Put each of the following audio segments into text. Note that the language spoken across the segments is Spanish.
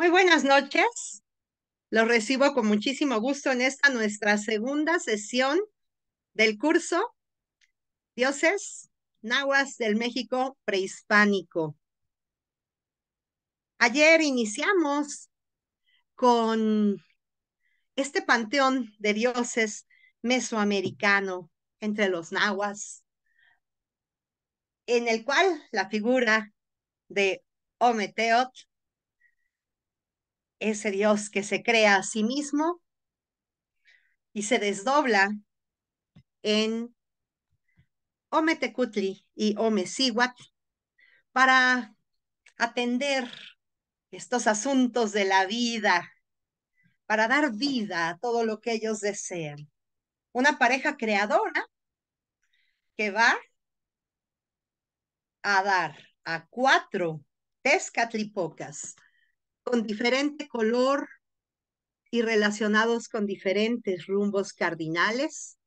Muy buenas noches. Los recibo con muchísimo gusto en esta nuestra segunda sesión del curso Dioses Nahuas del México Prehispánico. Ayer iniciamos con este panteón de dioses mesoamericano entre los nahuas, en el cual la figura de Ometeot ese Dios que se crea a sí mismo y se desdobla en Ometecutli y Omesiwat para atender estos asuntos de la vida, para dar vida a todo lo que ellos desean. Una pareja creadora que va a dar a cuatro pescatlipocas con diferente color y relacionados con diferentes rumbos cardinales,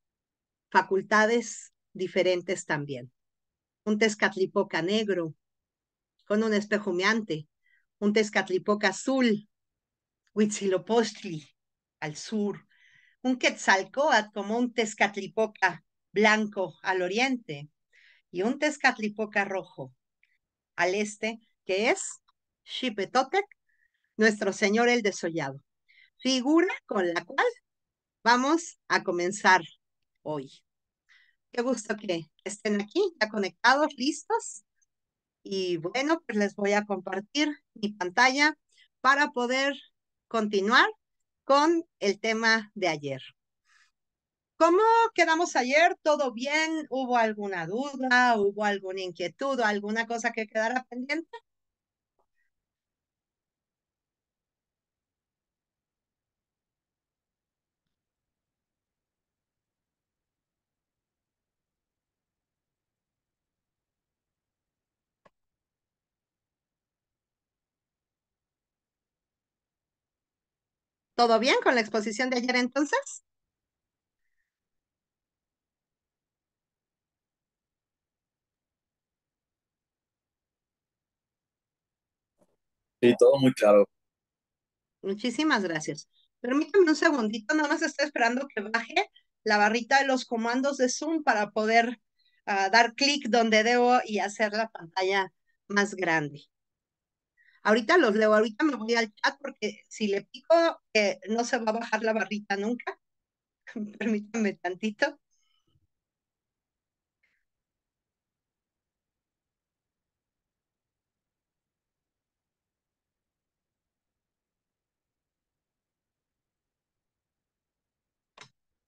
facultades diferentes también. Un tezcatlipoca negro con un espejo un tezcatlipoca azul, Huitzilopochtli al sur, un quetzalcoatl como un tezcatlipoca blanco al oriente y un tezcatlipoca rojo al este, que es Xipetotec nuestro Señor el Desollado, figura con la cual vamos a comenzar hoy. Qué gusto que estén aquí, ya conectados, listos. Y bueno, pues les voy a compartir mi pantalla para poder continuar con el tema de ayer. ¿Cómo quedamos ayer? ¿Todo bien? ¿Hubo alguna duda? ¿Hubo alguna inquietud alguna cosa que quedara pendiente? ¿Todo bien con la exposición de ayer entonces? Sí, todo muy claro. Muchísimas gracias. Permítame un segundito, no nos estoy esperando que baje la barrita de los comandos de Zoom para poder ah, dar clic donde debo y hacer la pantalla más grande. Ahorita los leo, ahorita me voy al chat porque si le pico, que eh, no se va a bajar la barrita nunca. Permítanme tantito.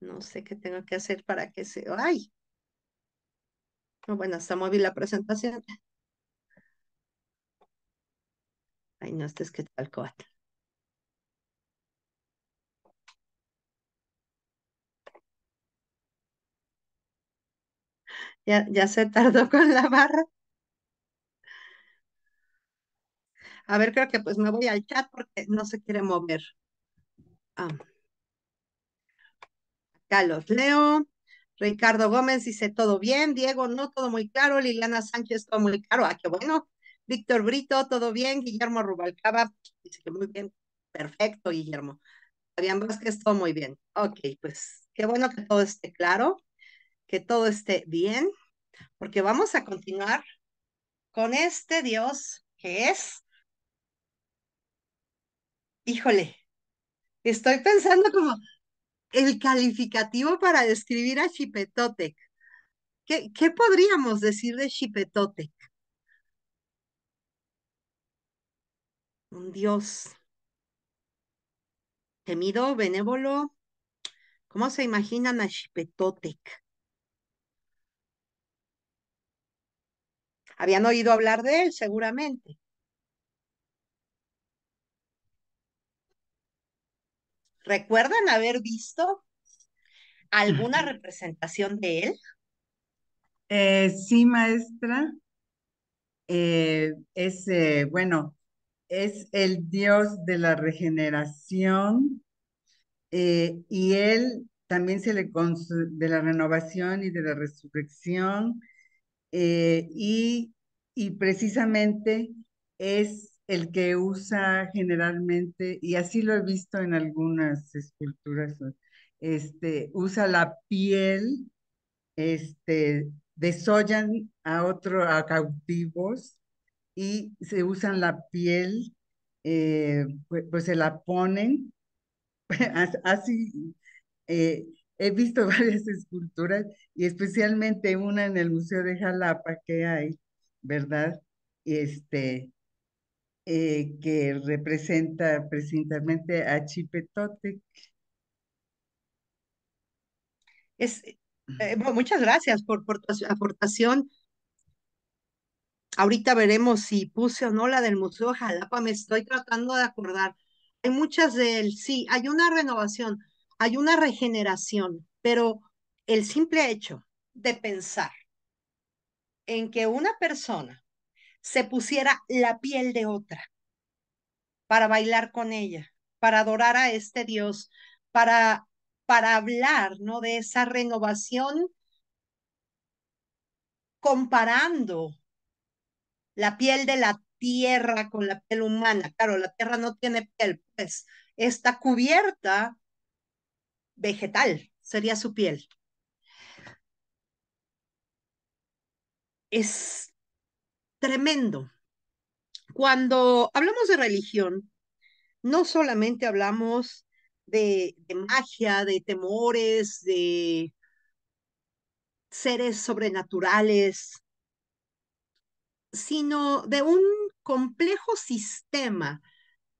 No sé qué tengo que hacer para que se... ¡Ay! Bueno, está móvil la presentación. Ay, no, este es tal Ya, ya se tardó con la barra. A ver, creo que pues me voy al chat porque no se quiere mover. Ah. Carlos leo. Ricardo Gómez dice todo bien. Diego, no todo muy claro. Liliana Sánchez, todo muy claro. Ah, qué bueno. Víctor Brito, ¿todo bien? Guillermo Rubalcaba, dice que muy bien. Perfecto, Guillermo. Fabián Vázquez, todo muy bien. Ok, pues qué bueno que todo esté claro, que todo esté bien, porque vamos a continuar con este Dios que es. Híjole, estoy pensando como el calificativo para describir a Chipetotec. ¿Qué, ¿Qué podríamos decir de Chipetotec? un Dios temido, benévolo. ¿Cómo se imaginan a Shipetotec? Habían oído hablar de él, seguramente. ¿Recuerdan haber visto alguna representación de él? Eh, sí, maestra. Eh, es, eh, bueno, es el Dios de la regeneración eh, y él también se le de la renovación y de la resurrección eh, y, precisamente es el que usa generalmente, y así lo he visto en algunas esculturas, este, usa la piel, este, desollan a otro, a cautivos, y se usan la piel, eh, pues, pues, se la ponen, así. Eh, he visto varias esculturas y especialmente una en el Museo de Jalapa que hay, ¿verdad? Este, eh, que representa precisamente a Chipetotec. Es, muchas gracias por, por tu aportación ahorita veremos si puse o no la del Museo Jalapa, me estoy tratando de acordar. Hay muchas de él, sí, hay una renovación, hay una regeneración, pero el simple hecho de pensar en que una persona se pusiera la piel de otra para bailar con ella, para adorar a este Dios, para, para hablar ¿no? de esa renovación comparando la piel de la tierra con la piel humana. Claro, la tierra no tiene piel, pues está cubierta vegetal, sería su piel. Es tremendo. Cuando hablamos de religión, no solamente hablamos de, de magia, de temores, de seres sobrenaturales, sino de un complejo sistema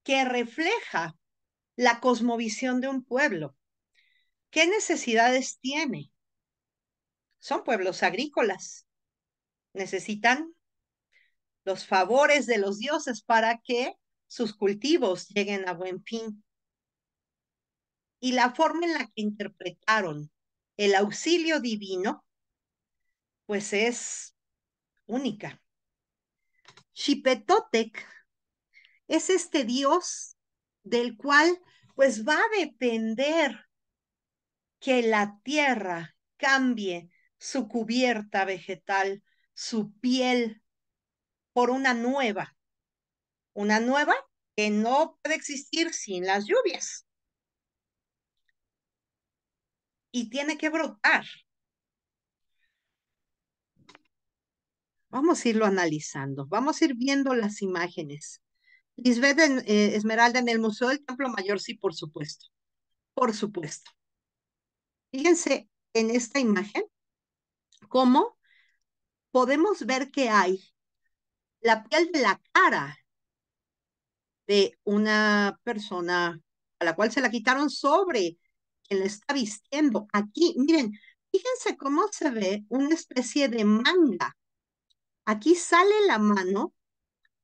que refleja la cosmovisión de un pueblo. ¿Qué necesidades tiene? Son pueblos agrícolas. Necesitan los favores de los dioses para que sus cultivos lleguen a buen fin. Y la forma en la que interpretaron el auxilio divino, pues es única. Chipetotec es este dios del cual pues va a depender que la tierra cambie su cubierta vegetal, su piel, por una nueva. Una nueva que no puede existir sin las lluvias. Y tiene que brotar Vamos a irlo analizando, vamos a ir viendo las imágenes. Lisbeth eh, Esmeralda en el Museo del Templo Mayor, sí, por supuesto. Por supuesto. Fíjense en esta imagen cómo podemos ver que hay la piel de la cara de una persona a la cual se la quitaron sobre quien la está vistiendo. Aquí, miren, fíjense cómo se ve una especie de manga Aquí sale la mano,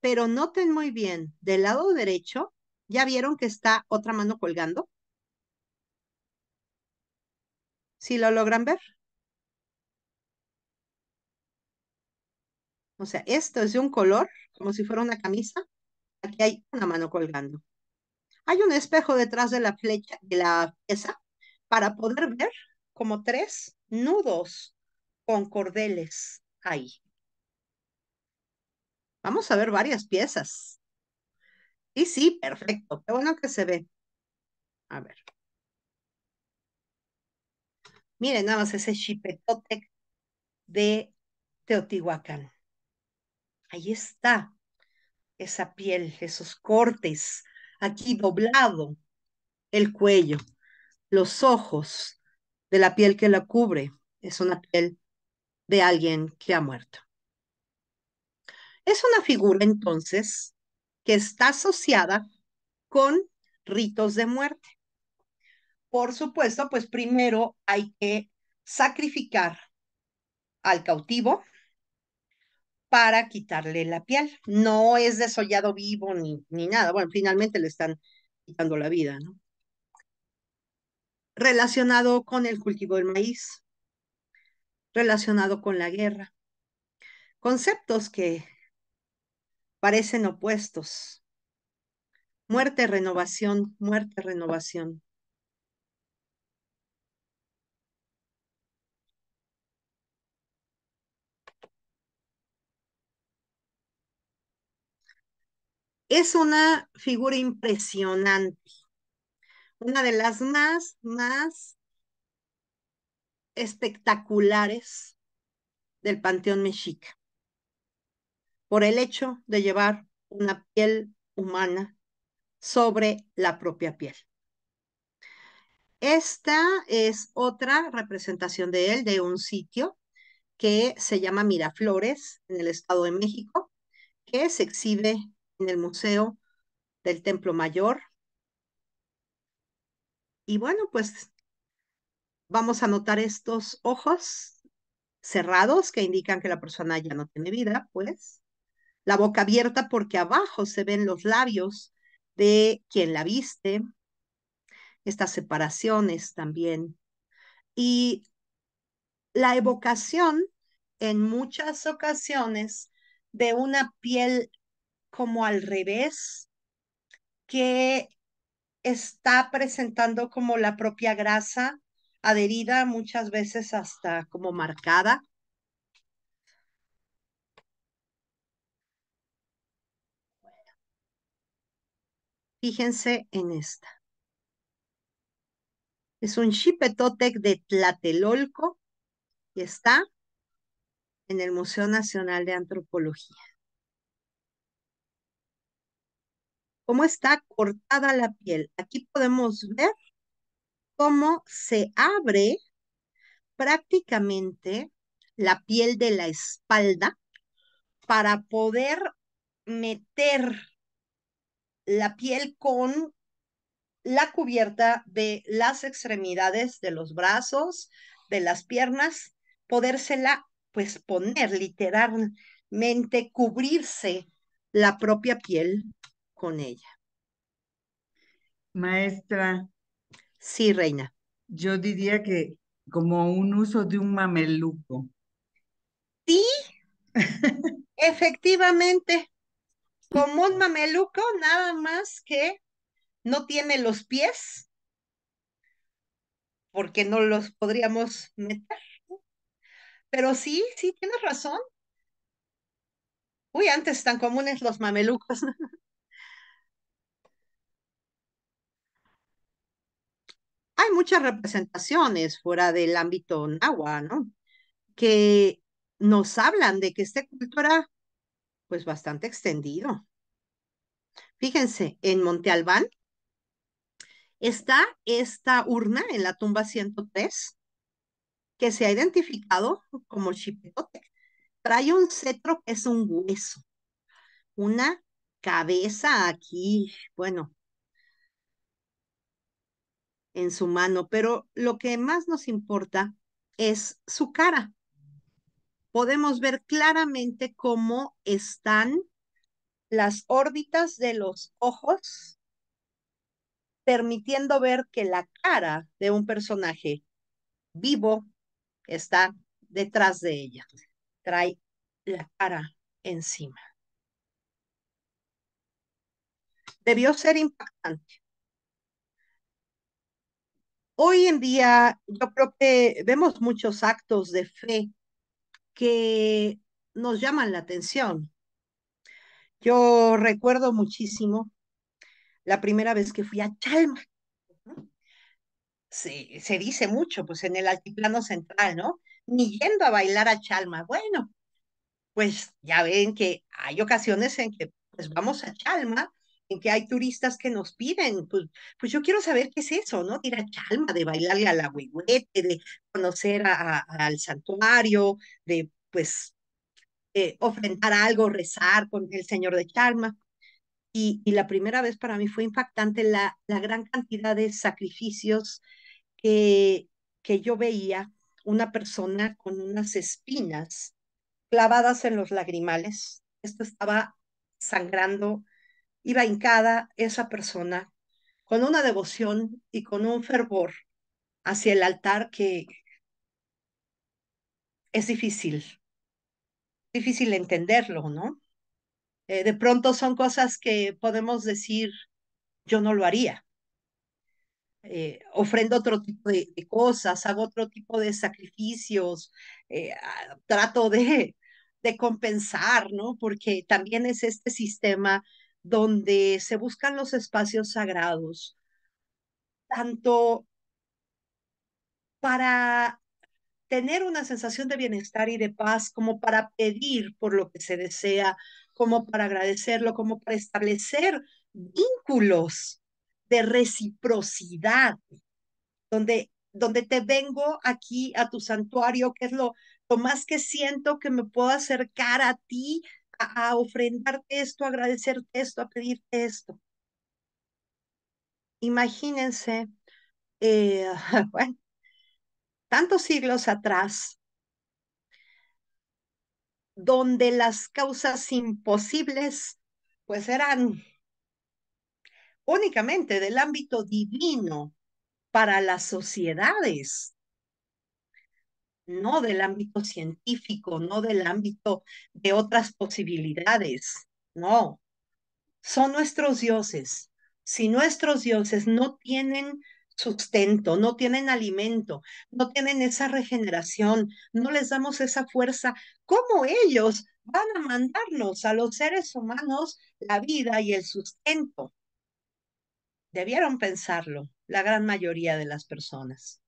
pero noten muy bien, del lado derecho, ¿ya vieron que está otra mano colgando? ¿Si lo logran ver? O sea, esto es de un color, como si fuera una camisa. Aquí hay una mano colgando. Hay un espejo detrás de la flecha, de la pieza, para poder ver como tres nudos con cordeles ahí. Vamos a ver varias piezas. Y sí, perfecto. Qué bueno que se ve. A ver. Miren nada más ese chipetotec de Teotihuacán. Ahí está esa piel, esos cortes, aquí doblado el cuello, los ojos de la piel que la cubre. Es una piel de alguien que ha muerto. Es una figura entonces que está asociada con ritos de muerte. Por supuesto, pues primero hay que sacrificar al cautivo para quitarle la piel. No es desollado vivo ni, ni nada. Bueno, finalmente le están quitando la vida, ¿no? Relacionado con el cultivo del maíz, relacionado con la guerra. Conceptos que parecen opuestos. Muerte, ah. renovación, muerte, renovación. Es una figura impresionante, una de las más, más espectaculares del Panteón Mexica por el hecho de llevar una piel humana sobre la propia piel. Esta es otra representación de él, de un sitio que se llama Miraflores, en el Estado de México, que se exhibe en el Museo del Templo Mayor. Y bueno, pues vamos a notar estos ojos cerrados que indican que la persona ya no tiene vida, pues la boca abierta porque abajo se ven los labios de quien la viste, estas separaciones también. Y la evocación en muchas ocasiones de una piel como al revés, que está presentando como la propia grasa adherida muchas veces hasta como marcada Fíjense en esta. Es un chipetotec de Tlatelolco y está en el Museo Nacional de Antropología. Cómo está cortada la piel. Aquí podemos ver cómo se abre prácticamente la piel de la espalda para poder meter la piel con la cubierta de las extremidades, de los brazos, de las piernas, podérsela pues poner literalmente, cubrirse la propia piel con ella. Maestra. Sí, reina. Yo diría que como un uso de un mameluco. Sí, efectivamente como un mameluco, nada más que no tiene los pies, porque no los podríamos meter. Pero sí, sí, tienes razón. Uy, antes tan comunes los mamelucos. Hay muchas representaciones fuera del ámbito náhuatl, ¿no? Que nos hablan de que esta cultura pues bastante extendido. Fíjense, en Monte Albán está esta urna en la tumba 103 que se ha identificado como el chipote. Trae un cetro que es un hueso, una cabeza aquí, bueno, en su mano, pero lo que más nos importa es su cara podemos ver claramente cómo están las órbitas de los ojos, permitiendo ver que la cara de un personaje vivo está detrás de ella. Trae la cara encima. Debió ser impactante. Hoy en día, yo creo que vemos muchos actos de fe que nos llaman la atención. Yo recuerdo muchísimo la primera vez que fui a Chalma. Se, se dice mucho, pues en el altiplano central, ¿no? Ni yendo a bailar a Chalma. Bueno, pues ya ven que hay ocasiones en que pues vamos a Chalma en que hay turistas que nos piden, pues, pues yo quiero saber qué es eso, ¿no? De ir a Chalma, de bailarle a la huehuete, de conocer al santuario, de pues eh, ofrendar algo, rezar con el señor de Chalma. Y, la primera vez para mí fue impactante la, la gran cantidad de sacrificios que, que yo veía una persona con unas espinas clavadas en los lagrimales. Esto estaba sangrando iba hincada esa persona con una devoción y con un fervor hacia el altar que es difícil, difícil entenderlo, ¿no? Eh, de pronto son cosas que podemos decir, yo no lo haría. Eh, ofrendo otro tipo de, cosas, hago otro tipo de sacrificios, eh, trato de, de compensar, ¿no? Porque también es este sistema donde se buscan los espacios sagrados, tanto para tener una sensación de bienestar y de paz, como para pedir por lo que se desea, como para agradecerlo, como para establecer vínculos de reciprocidad, donde, donde te vengo aquí a tu santuario, que es lo, lo más que siento que me puedo acercar a ti a ofrendarte esto, a agradecerte esto, a pedirte esto. Imagínense, eh, bueno, tantos siglos atrás, donde las causas imposibles pues eran únicamente del ámbito divino para las sociedades no del ámbito científico, no del ámbito de otras posibilidades, no. Son nuestros dioses. Si nuestros dioses no tienen sustento, no tienen alimento, no tienen esa regeneración, no les damos esa fuerza, ¿cómo ellos van a mandarnos a los seres humanos la vida y el sustento? Debieron pensarlo la gran mayoría de las personas.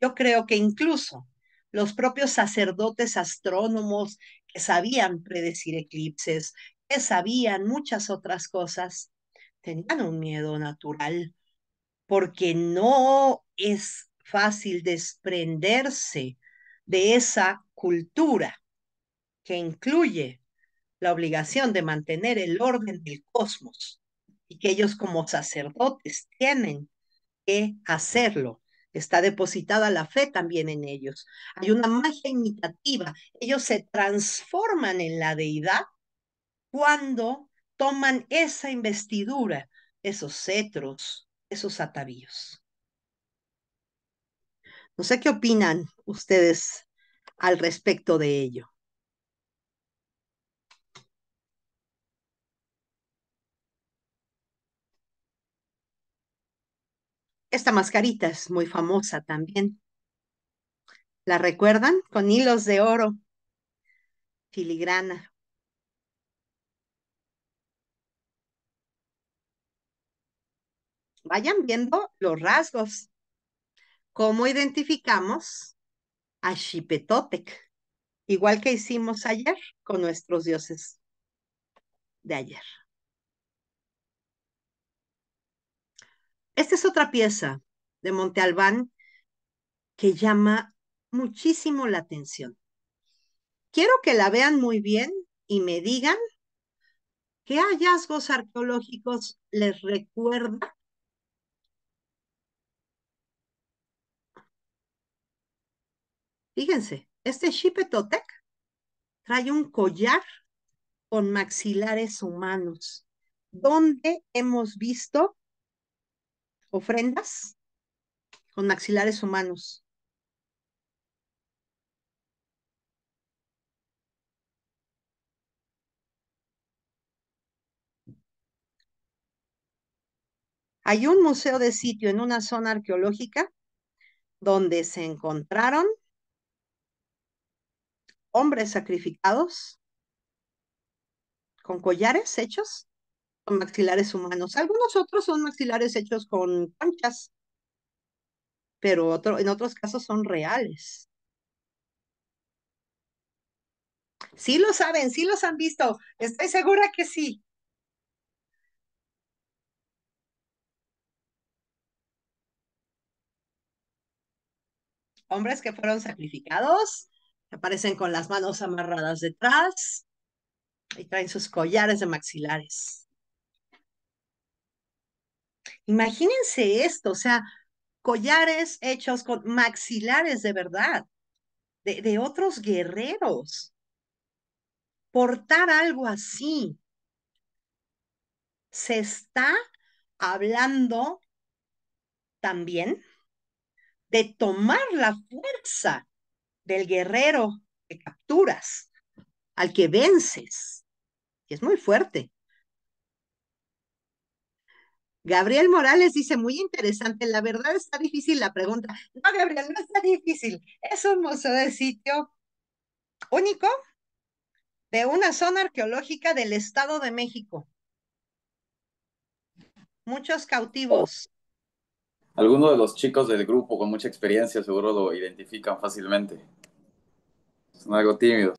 Yo creo que incluso los propios sacerdotes astrónomos que sabían predecir eclipses, que sabían muchas otras cosas, tenían un miedo natural, porque no es fácil desprenderse de esa cultura que incluye la obligación de mantener el orden del cosmos y que ellos como sacerdotes tienen que hacerlo está depositada la fe también en ellos. Hay una magia imitativa. Ellos se transforman en la deidad cuando toman esa investidura, esos cetros, esos atavíos. No sé qué opinan ustedes al respecto de ello. Esta mascarita es muy famosa también. ¿La recuerdan? Con hilos de oro, filigrana. Vayan viendo los rasgos. ¿Cómo identificamos a Xipetotec? Igual que hicimos ayer con nuestros dioses de ayer. Esta es otra pieza de Monte Albán que llama muchísimo la atención. Quiero que la vean muy bien y me digan qué hallazgos arqueológicos les recuerda Fíjense, este Totec trae un collar con maxilares humanos, donde hemos visto ofrendas con maxilares humanos. Hay un museo de sitio en una zona arqueológica donde se encontraron hombres sacrificados con collares hechos maxilares humanos. Algunos otros son maxilares hechos con panchas pero otro, en otros casos son reales. Sí lo saben, sí los han visto. Estoy segura que sí. Hombres que fueron sacrificados, aparecen con las manos amarradas detrás y traen sus collares de maxilares. Imagínense esto, o sea, collares hechos con maxilares de verdad, de, otros guerreros. Portar algo así. Se está hablando también de tomar la fuerza del guerrero que capturas, al que vences. Y es muy fuerte. Gabriel Morales dice, muy interesante, la verdad está difícil la pregunta. No, Gabriel, no está difícil. Es un museo de sitio único de una zona arqueológica del Estado de México. Muchos cautivos. Alguno de los chicos del grupo con mucha experiencia seguro lo identifican fácilmente. Son algo tímido.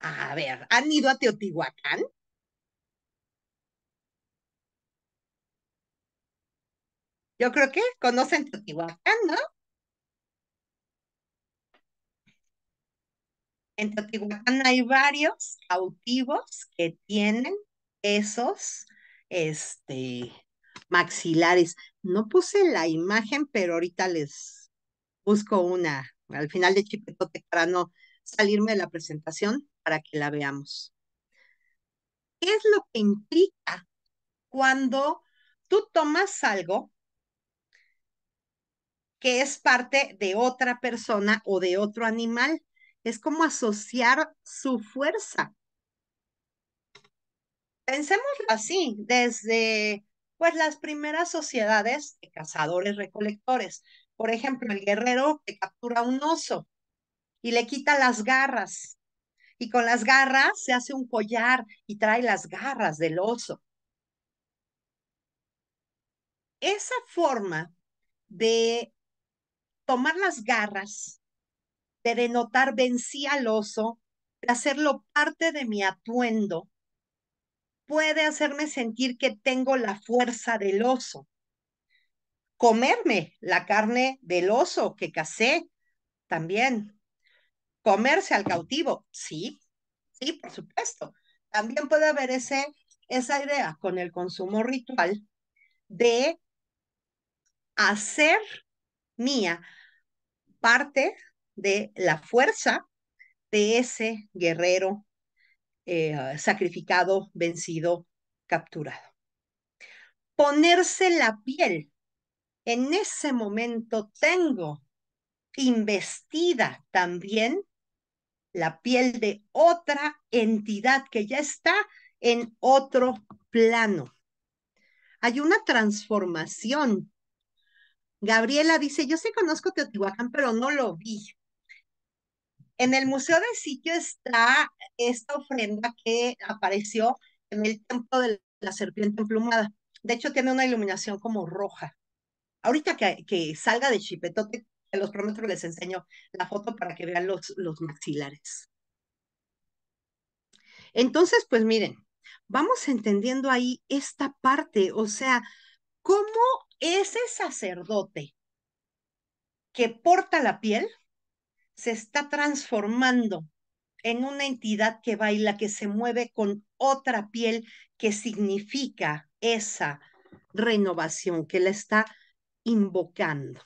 A ver, ¿han ido a Teotihuacán? Yo creo que conocen Teotihuacán, ¿no? En Teotihuacán hay varios cautivos que tienen esos este, maxilares. No puse la imagen, pero ahorita les busco una al final de Chipetote para no salirme de la presentación para que la veamos. ¿Qué es lo que implica cuando tú tomas algo que es parte de otra persona o de otro animal. Es como asociar su fuerza. pensemos así, desde pues las primeras sociedades de cazadores recolectores. Por ejemplo, el guerrero que captura un oso y le quita las garras. Y con las garras se hace un collar y trae las garras del oso. Esa forma de tomar las garras de denotar vencí al oso, de hacerlo parte de mi atuendo, puede hacerme sentir que tengo la fuerza del oso. Comerme la carne del oso que casé, también. Comerse al cautivo, sí, sí, por supuesto. También puede haber ese, esa idea con el consumo ritual de hacer mía parte de la fuerza de ese guerrero eh, sacrificado, vencido, capturado. Ponerse la piel. En ese momento tengo investida también la piel de otra entidad que ya está en otro plano. Hay una transformación Gabriela dice, yo sí conozco Teotihuacán, pero no lo vi. En el Museo de Sitio está esta ofrenda que apareció en el templo de la serpiente emplumada. De hecho, tiene una iluminación como roja. Ahorita que, salga de Chipetote, te los prometo les enseño la foto para que vean los, los maxilares. Entonces, pues miren, vamos entendiendo ahí esta parte, o sea, cómo ese sacerdote que porta la piel se está transformando en una entidad que baila, que se mueve con otra piel que significa esa renovación que la está invocando.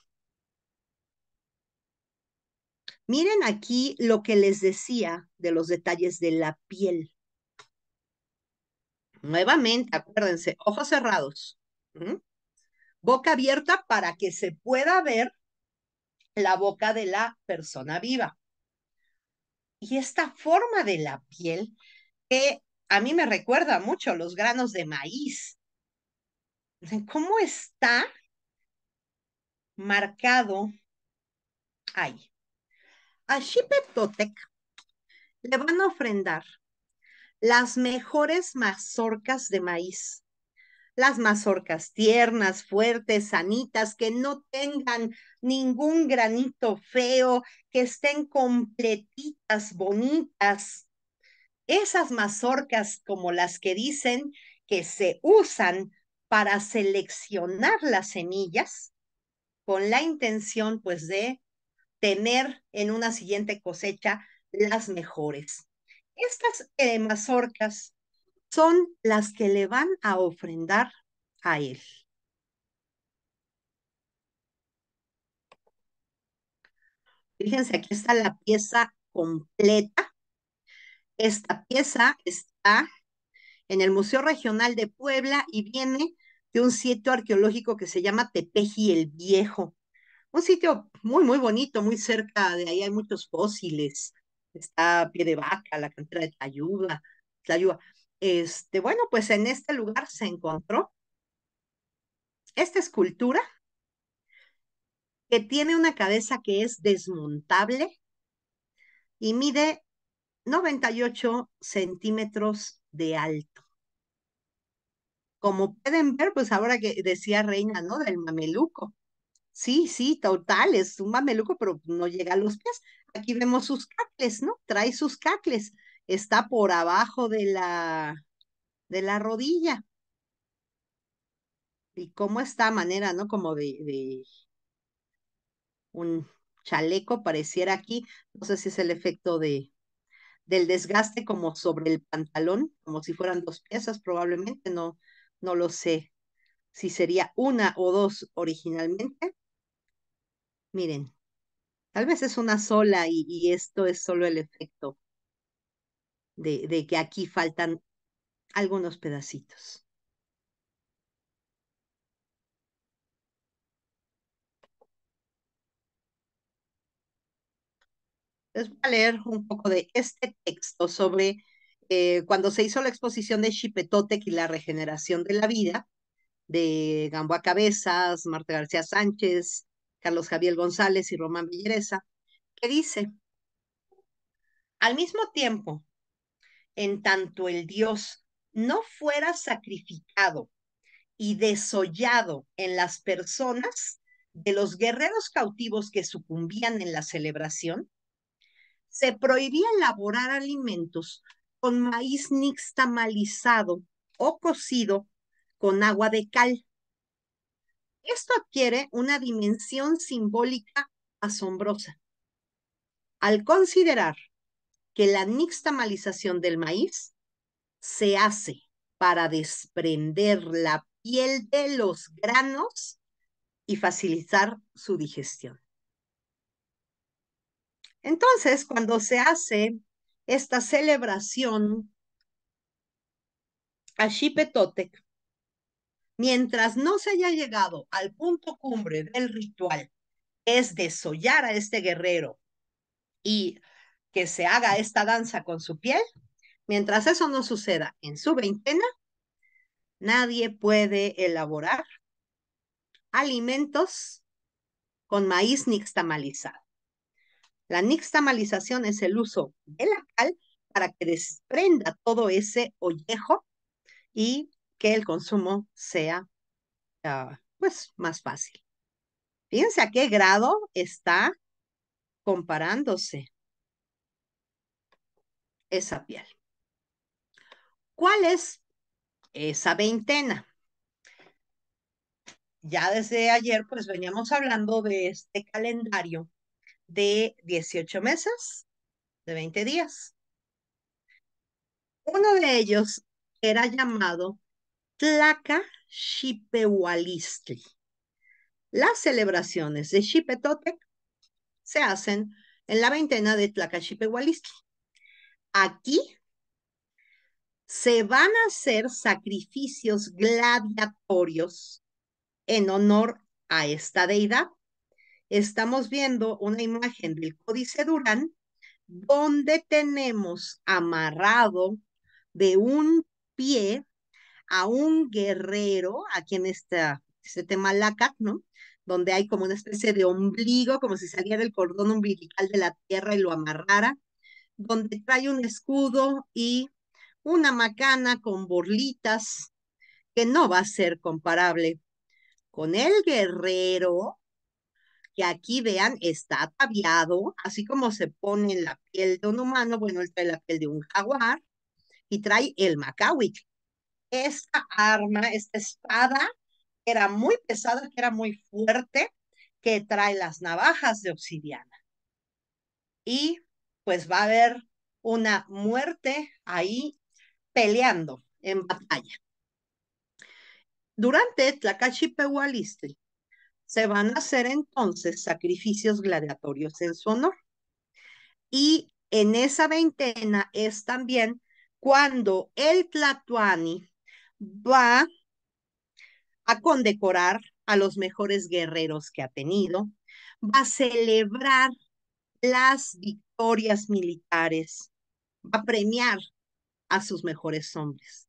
Miren aquí lo que les decía de los detalles de la piel. Nuevamente, acuérdense, ojos cerrados boca abierta para que se pueda ver la boca de la persona viva. Y esta forma de la piel, que a mí me recuerda mucho los granos de maíz, ¿cómo está marcado ahí? A Totec le van a ofrendar las mejores mazorcas de maíz las mazorcas tiernas, fuertes, sanitas, que no tengan ningún granito feo, que estén completitas, bonitas. Esas mazorcas como las que dicen que se usan para seleccionar las semillas con la intención pues de tener en una siguiente cosecha las mejores. Estas eh, mazorcas son las que le van a ofrendar a él. Fíjense, aquí está la pieza completa. Esta pieza está en el Museo Regional de Puebla y viene de un sitio arqueológico que se llama Tepeji el Viejo. Un sitio muy, muy bonito, muy cerca de ahí hay muchos fósiles. Está pie de vaca, la cantera de Tlayuda, ayuda. Este, bueno, pues en este lugar se encontró esta escultura que tiene una cabeza que es desmontable y mide 98 centímetros de alto. Como pueden ver, pues ahora que decía Reina, ¿no? Del mameluco. Sí, sí, total, es un mameluco, pero no llega a los pies. Aquí vemos sus cacles, ¿no? Trae sus cacles está por abajo de la, de la rodilla. Y cómo esta manera, ¿no? Como de, un chaleco pareciera aquí. No sé si es el efecto de, del desgaste como sobre el pantalón, como si fueran dos piezas, probablemente, no, no lo sé si sería una o dos originalmente. Miren, tal vez es una sola y esto es solo el efecto de, que aquí faltan algunos pedacitos. Les voy a leer un poco de este texto sobre eh, cuando se hizo la exposición de Chipetotec y la regeneración de la vida, de Gamboa Cabezas, Marta García Sánchez, Carlos Javier González y Román Villereza que dice, al mismo tiempo en tanto el Dios no fuera sacrificado y desollado en las personas de los guerreros cautivos que sucumbían en la celebración, se prohibía elaborar alimentos con maíz nixtamalizado o cocido con agua de cal. Esto adquiere una dimensión simbólica asombrosa al considerar que la nixtamalización del maíz se hace para desprender la piel de los granos y facilitar su digestión. Entonces, cuando se hace esta celebración a Xipetotec, mientras no se haya llegado al punto cumbre del ritual, es desollar a este guerrero y que se haga esta danza con su piel, mientras eso no suceda en su veintena, nadie puede elaborar alimentos con maíz nixtamalizado. La nixtamalización es el uso de la cal para que desprenda todo ese ollejo y que el consumo sea ah, pues más fácil. Fíjense a qué grado está comparándose esa piel. ¿Cuál es esa veintena? Ya desde ayer, pues veníamos hablando de este calendario de 18 meses, de 20 días. Uno de ellos era llamado Tlaca Las celebraciones de Xipetotec se hacen en la veintena de Xipehualistli aquí se van a hacer sacrificios gladiatorios en honor a esta deidad. Estamos viendo una imagen del Códice Durán donde tenemos amarrado de un pie a un guerrero, aquí en este tema lacat, ¿no? Donde hay como una especie de ombligo, como si saliera del cordón umbilical de la tierra y lo amarrara donde trae un escudo y una macana con borlitas que no va a ser comparable con el guerrero, que aquí vean, está ataviado, así como se pone en la piel de un humano, bueno, él trae la piel de un jaguar y trae el macawic. Esta arma, esta espada, era muy pesada, que era muy fuerte, que trae las navajas de obsidiana. Y pues va a haber una muerte ahí peleando en batalla. Durante Tlacachipehualistri se van a hacer entonces sacrificios gladiatorios en su honor. Y en esa veintena es también cuando el Tlatuani va a condecorar a los mejores guerreros que ha tenido, va a celebrar las victorias militares, va a premiar a sus mejores hombres.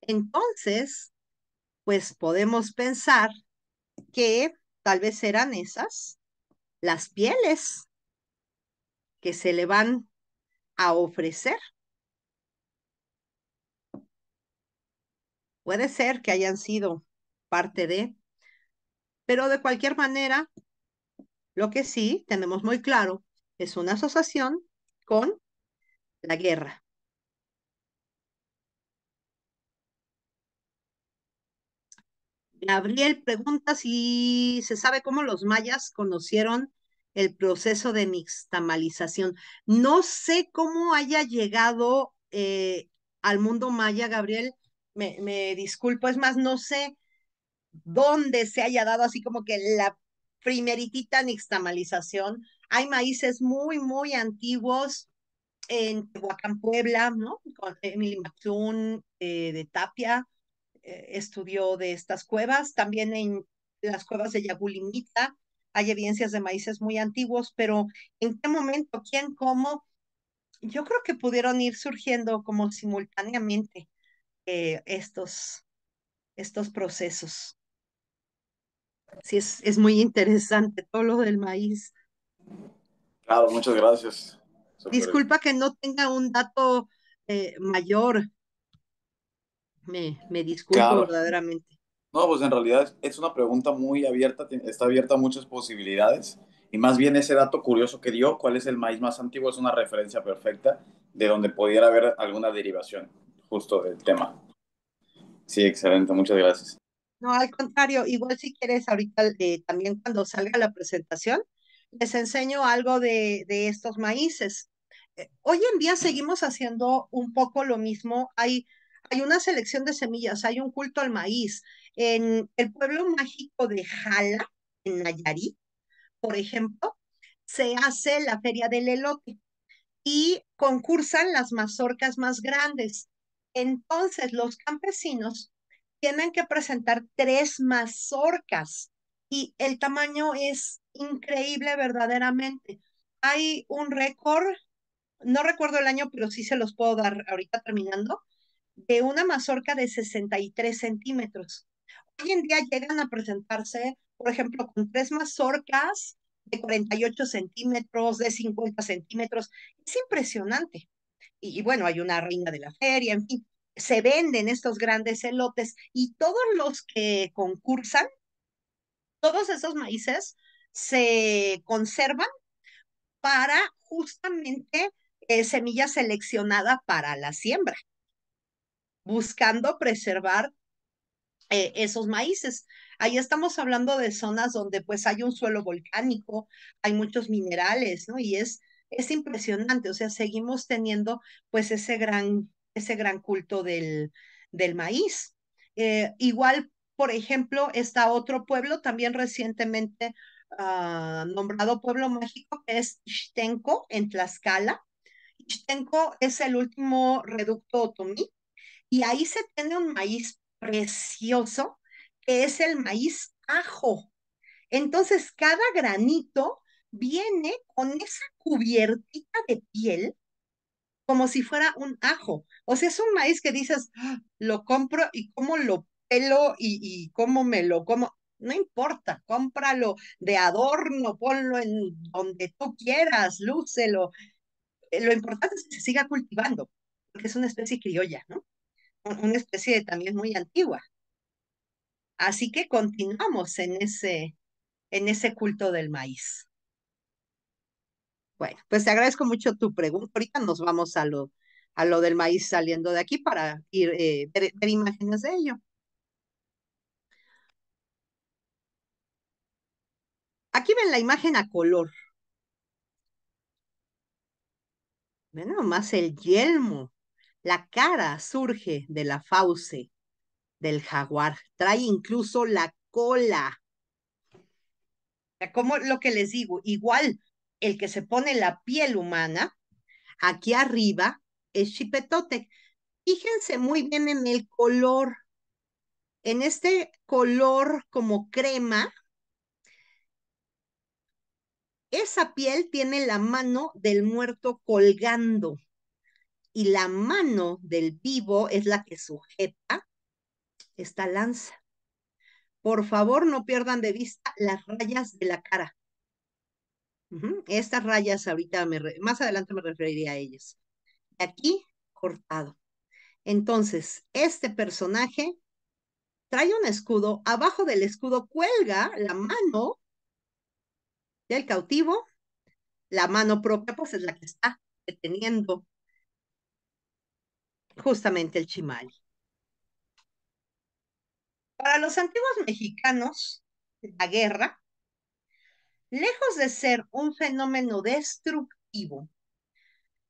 Entonces, pues podemos pensar que tal vez eran esas las pieles que se le van a ofrecer. Puede ser que hayan sido parte de, pero de cualquier manera, lo que sí tenemos muy claro es una asociación con la guerra. Gabriel pregunta si se sabe cómo los mayas conocieron el proceso de mixtamalización. No sé cómo haya llegado eh, al mundo maya, Gabriel, me, disculpo, es más, no sé dónde se haya dado así como que la primeritita nixtamalización, hay maíces muy, muy antiguos en Tehuacán, Puebla, ¿no? Con Emily eh, de Tapia, eh, estudió de estas cuevas, también en las cuevas de Yagulimita, hay evidencias de maíces muy antiguos, pero ¿en qué momento? ¿Quién? ¿Cómo? Yo creo que pudieron ir surgiendo como simultáneamente eh, estos, estos procesos. Sí, es, es muy interesante todo lo del maíz. Claro, muchas gracias. Disculpa que no tenga un dato eh, mayor. Me, disculpo verdaderamente. No, pues en realidad es una pregunta muy abierta, está abierta a muchas posibilidades. Y más bien ese dato curioso que dio, cuál es el maíz más antiguo, es una referencia perfecta de donde pudiera haber alguna derivación justo del tema. Sí, excelente, muchas gracias. No, al contrario, igual si quieres ahorita eh, también cuando salga la presentación, les enseño algo de, estos maíces. Eh, hoy en día seguimos haciendo un poco lo mismo. Hay, hay una selección de semillas, hay un culto al maíz. En el pueblo mágico de Jala, en Nayarit, por ejemplo, se hace la feria del elote y concursan las mazorcas más grandes. Entonces, los campesinos tienen que presentar tres mazorcas y el tamaño es increíble verdaderamente. Hay un récord, no recuerdo el año, pero sí se los puedo dar ahorita terminando, de una mazorca de 63 centímetros. Hoy en día llegan a presentarse, por ejemplo, con tres mazorcas de 48 centímetros, de 50 centímetros. Es impresionante. Y, y bueno, hay una reina de la feria, en fin, se venden estos grandes elotes y todos los que concursan, todos esos maíces se conservan para justamente eh, semilla seleccionada para la siembra, buscando preservar eh, esos maíces. Ahí estamos hablando de zonas donde pues hay un suelo volcánico, hay muchos minerales, ¿no? Y es, es impresionante, o sea, seguimos teniendo pues ese gran, ese gran culto del, del maíz. Eh, igual, por ejemplo, está otro pueblo también recientemente Ah, nombrado pueblo mágico que es Xtenco en Tlaxcala. Xtenco es el último reducto otomí y ahí se tiene un maíz precioso que es el maíz ajo. Entonces cada granito viene con esa cubiertita de piel como si fuera un ajo. O sea, es un maíz que dices, ah, lo compro y cómo lo pelo y, y cómo me lo como no importa, cómpralo de adorno, ponlo en donde tú quieras, lúcelo. Eh, lo importante es que se siga cultivando, porque es una especie criolla, ¿no? Una especie también muy antigua. Así que continuamos en ese, en ese culto del maíz. Bueno, pues te agradezco mucho tu pregunta. Ahorita nos vamos a lo, a lo del maíz saliendo de aquí para ir ver eh, imágenes de ello. Aquí ven la imagen a color. Ven nomás el yelmo. La cara surge de la fauce del jaguar. Trae incluso la cola. Como lo que les digo, igual el que se pone la piel humana, aquí arriba es chipetote. Fíjense muy bien en el color. En este color como crema, esa piel tiene la mano del muerto colgando y la mano del vivo es la que sujeta esta lanza. Por favor, no pierdan de vista las rayas de la cara. Estas rayas ahorita, más adelante me referiré a ellas. Aquí, cortado. Entonces, este personaje trae un escudo, abajo del escudo cuelga la mano el cautivo, la mano propia pues es la que está deteniendo justamente el chimali. Para los antiguos mexicanos, la guerra, lejos de ser un fenómeno destructivo,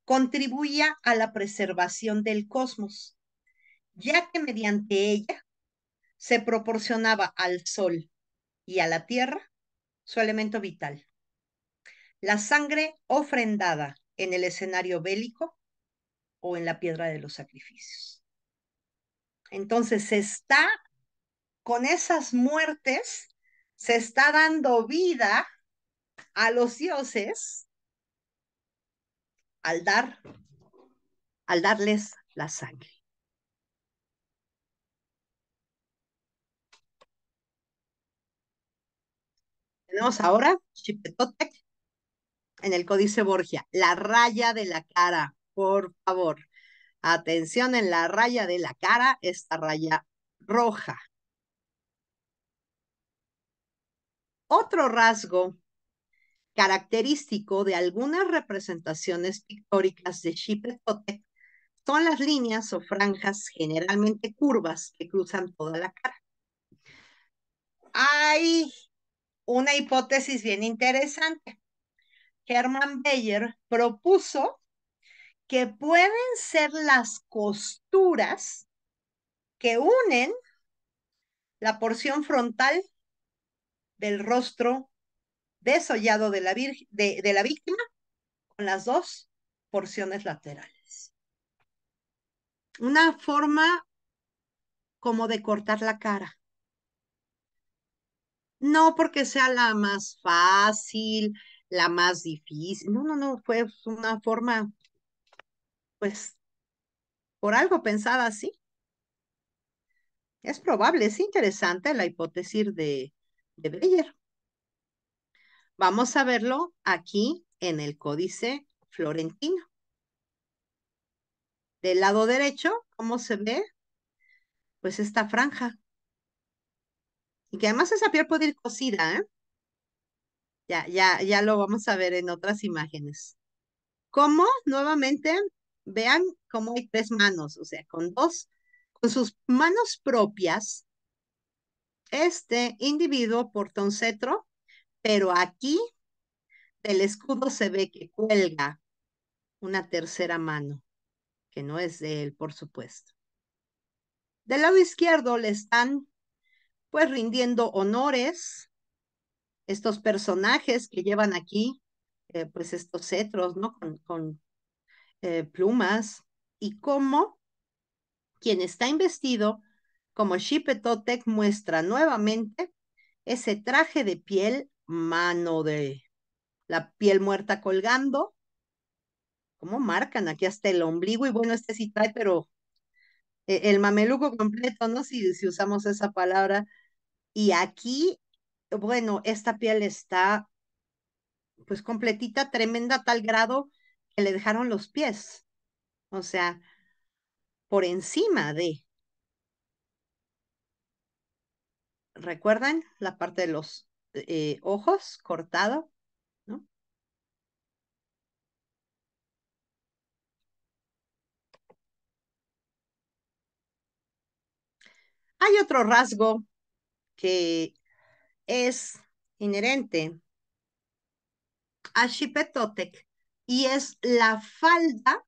contribuía a la preservación del cosmos, ya que mediante ella se proporcionaba al Sol y a la Tierra su elemento vital la sangre ofrendada en el escenario bélico o en la piedra de los sacrificios. Entonces se está, con esas muertes, se está dando vida a los dioses al dar, al darles la sangre. Tenemos ahora Chipetotec, en el Códice Borgia, la raya de la cara, por favor. Atención en la raya de la cara, esta raya roja. Otro rasgo característico de algunas representaciones pictóricas de Totec son las líneas o franjas generalmente curvas que cruzan toda la cara. Hay una hipótesis bien interesante. Hermann Beyer propuso que pueden ser las costuras que unen la porción frontal del rostro desollado de la, de la víctima con las dos porciones laterales. Una forma como de cortar la cara. No porque sea la más fácil, la más difícil. No, no, no, fue una forma, pues, por algo pensada así. Es probable, es interesante la hipótesis de, de Vamos a verlo aquí en el códice florentino. Del lado derecho, ¿cómo se ve? Pues esta franja. Y que además esa piel puede ir cosida, ¿eh? Ya, ya, lo vamos a ver en otras imágenes. ¿Cómo? Nuevamente, vean cómo hay tres manos, o sea, con dos, con sus manos propias, este individuo porta un cetro, pero aquí del escudo se ve que cuelga una tercera mano, que no es de él, por supuesto. Del lado izquierdo le están pues rindiendo honores estos personajes que llevan aquí, eh, pues estos cetros, ¿no? Con, eh, plumas, y cómo quien está investido como Shipetotec muestra nuevamente ese traje de piel mano de la piel muerta colgando. ¿Cómo marcan aquí hasta el ombligo? Y bueno, este sí trae, pero eh, el mameluco completo, ¿no? Si, si usamos esa palabra. Y aquí bueno, esta piel está pues completita, tremenda, tal grado que le dejaron los pies. O sea, por encima de. ¿Recuerdan la parte de los eh, ojos cortado? ¿no? Hay otro rasgo que es inherente a y es la falda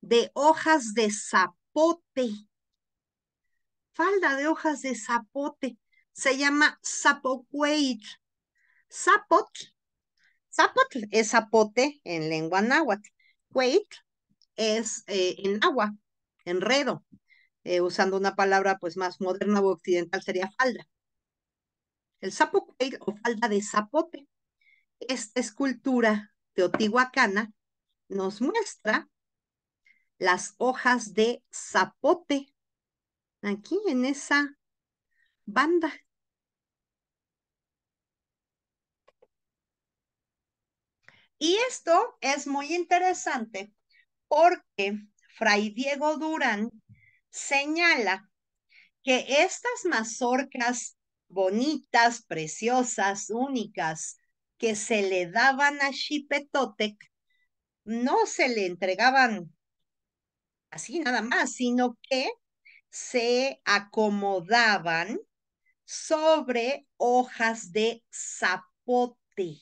de hojas de zapote. Falda de hojas de zapote. Se llama zapocueit. Zapot. Zapot es zapote en lengua náhuatl. Cueit es eh, en agua, enredo. Eh, usando una palabra pues más moderna o occidental sería falda el sapo o falda de zapote. Esta escultura teotihuacana nos muestra las hojas de zapote aquí en esa banda. Y esto es muy interesante porque Fray Diego Durán señala que estas mazorcas bonitas, preciosas, únicas, que se le daban a Chipetotec, no se le entregaban así nada más, sino que se acomodaban sobre hojas de zapote.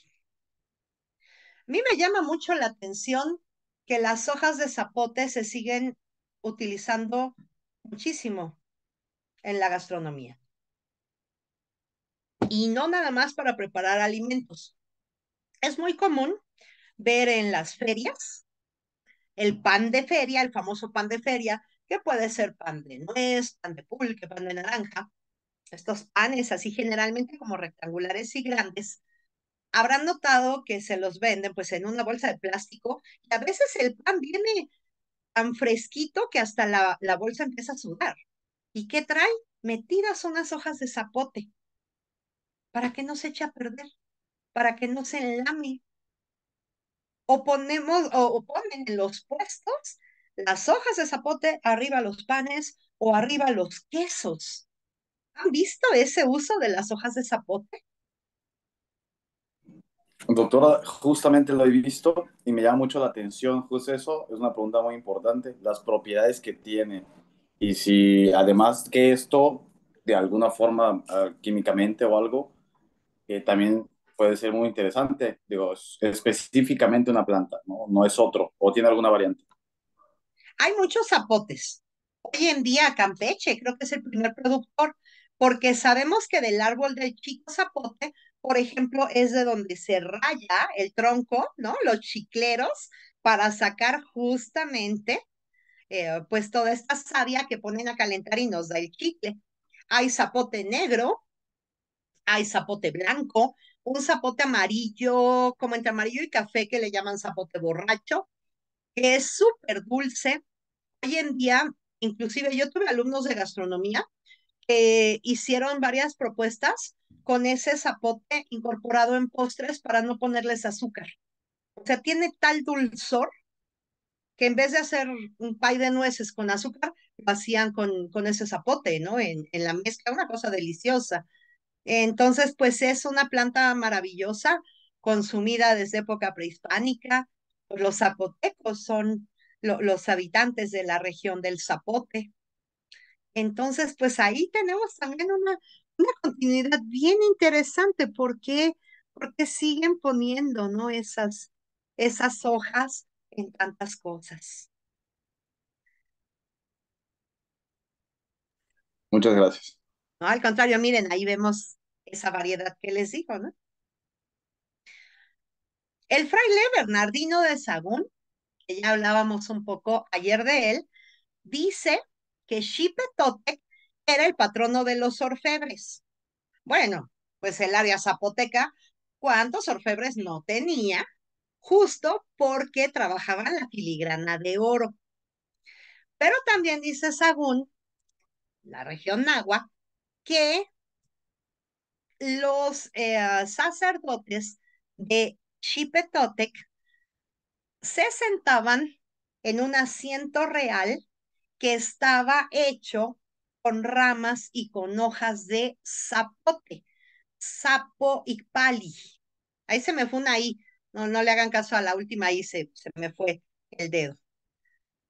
A mí me llama mucho la atención que las hojas de zapote se siguen utilizando muchísimo en la gastronomía y no nada más para preparar alimentos. Es muy común ver en las ferias el pan de feria, el famoso pan de feria, que puede ser pan de nuez, pan de pulque, pan de naranja. Estos panes así generalmente como rectangulares y grandes, habrán notado que se los venden pues en una bolsa de plástico y a veces el pan viene tan fresquito que hasta la, la bolsa empieza a sudar. ¿Y qué trae? Metidas unas hojas de zapote para que no se eche a perder, para que no se enlame. O ponemos, o, ponen los puestos las hojas de zapote arriba los panes o arriba los quesos. ¿Han visto ese uso de las hojas de zapote? Doctora, justamente lo he visto y me llama mucho la atención, justo eso, es una pregunta muy importante, las propiedades que tiene y si además que esto de alguna forma ah, químicamente o algo que también puede ser muy interesante, digo, específicamente una planta, ¿no? no es otro, o tiene alguna variante. Hay muchos zapotes. Hoy en día Campeche creo que es el primer productor, porque sabemos que del árbol del chico zapote, por ejemplo, es de donde se raya el tronco, ¿no? Los chicleros para sacar justamente eh, pues toda esta savia que ponen a calentar y nos da el chicle. Hay zapote negro, hay zapote blanco, un zapote amarillo, como entre amarillo y café, que le llaman zapote borracho, que es súper dulce. Hoy en día, inclusive yo tuve alumnos de gastronomía que hicieron varias propuestas con ese zapote incorporado en postres para no ponerles azúcar. O sea, tiene tal dulzor que en vez de hacer un pay de nueces con azúcar, lo hacían con, con ese zapote, ¿no? En, en la mezcla, una cosa deliciosa. Entonces, pues es una planta maravillosa, consumida desde época prehispánica. Los zapotecos son los habitantes de la región del zapote. Entonces, pues ahí tenemos también una, una continuidad bien interesante porque, porque siguen poniendo ¿no? esas, esas hojas en tantas cosas. Muchas gracias al contrario, miren, ahí vemos esa variedad que les digo, ¿no? El fraile Bernardino de Sagún, que ya hablábamos un poco ayer de él, dice que Xipetotec era el patrono de los orfebres. Bueno, pues el área zapoteca, ¿cuántos orfebres no tenía? Justo porque trabajaba la filigrana de oro. Pero también dice Sagún, la región náhuatl, que los eh, sacerdotes de Chipetotec se sentaban en un asiento real que estaba hecho con ramas y con hojas de zapote, sapo y pali. Ahí se me fue una I, no, no le hagan caso a la última I, se, me fue el dedo.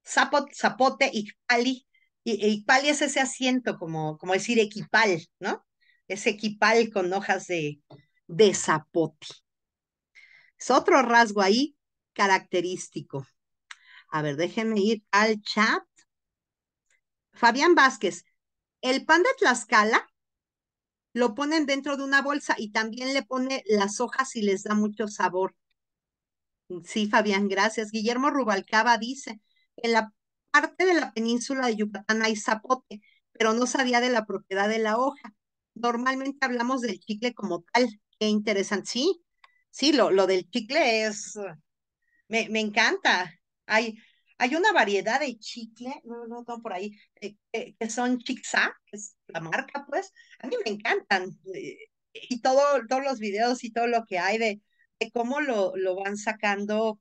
Zapote, zapote y pali y, y es ese asiento, como, como decir equipal, ¿no? Es equipal con hojas de, de zapote. Es otro rasgo ahí característico. A ver, déjenme ir al chat. Fabián Vázquez, el pan de Tlaxcala lo ponen dentro de una bolsa y también le pone las hojas y les da mucho sabor. Sí, Fabián, gracias. Guillermo Rubalcaba dice, en la parte de la península de Yucatán hay zapote, pero no sabía de la propiedad de la hoja. Normalmente hablamos del chicle como tal. Qué interesante. Sí, sí, lo, lo del chicle es, me, me encanta. Hay, hay una variedad de chicle, no, no, no por ahí, eh, eh, que son Chixa, que es la marca, pues, a mí me encantan. Eh, y todo, todos los videos y todo lo que hay de, de cómo lo, lo van sacando,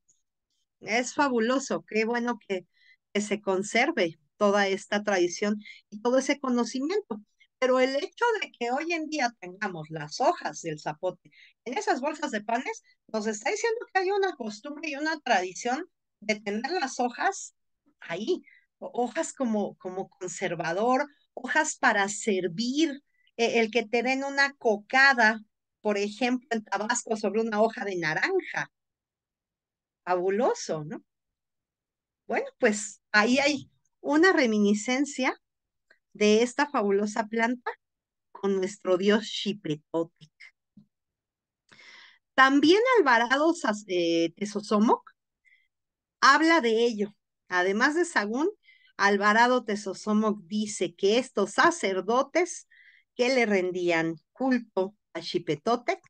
es fabuloso. Qué bueno que, que se conserve toda esta tradición y todo ese conocimiento. Pero el hecho de que hoy en día tengamos las hojas del zapote en esas bolsas de panes, nos está diciendo que hay una costumbre y una tradición de tener las hojas ahí, hojas como, como conservador, hojas para servir, e, el que te den una cocada, por ejemplo, en Tabasco sobre una hoja de naranja. Fabuloso, ¿no? Bueno, pues ahí hay una reminiscencia de esta fabulosa planta con nuestro dios Totec. También Alvarado eh, Tesosomoc habla de ello. Además de Sagún, Alvarado Tesosomoc dice que estos sacerdotes que le rendían culto a Xipetotec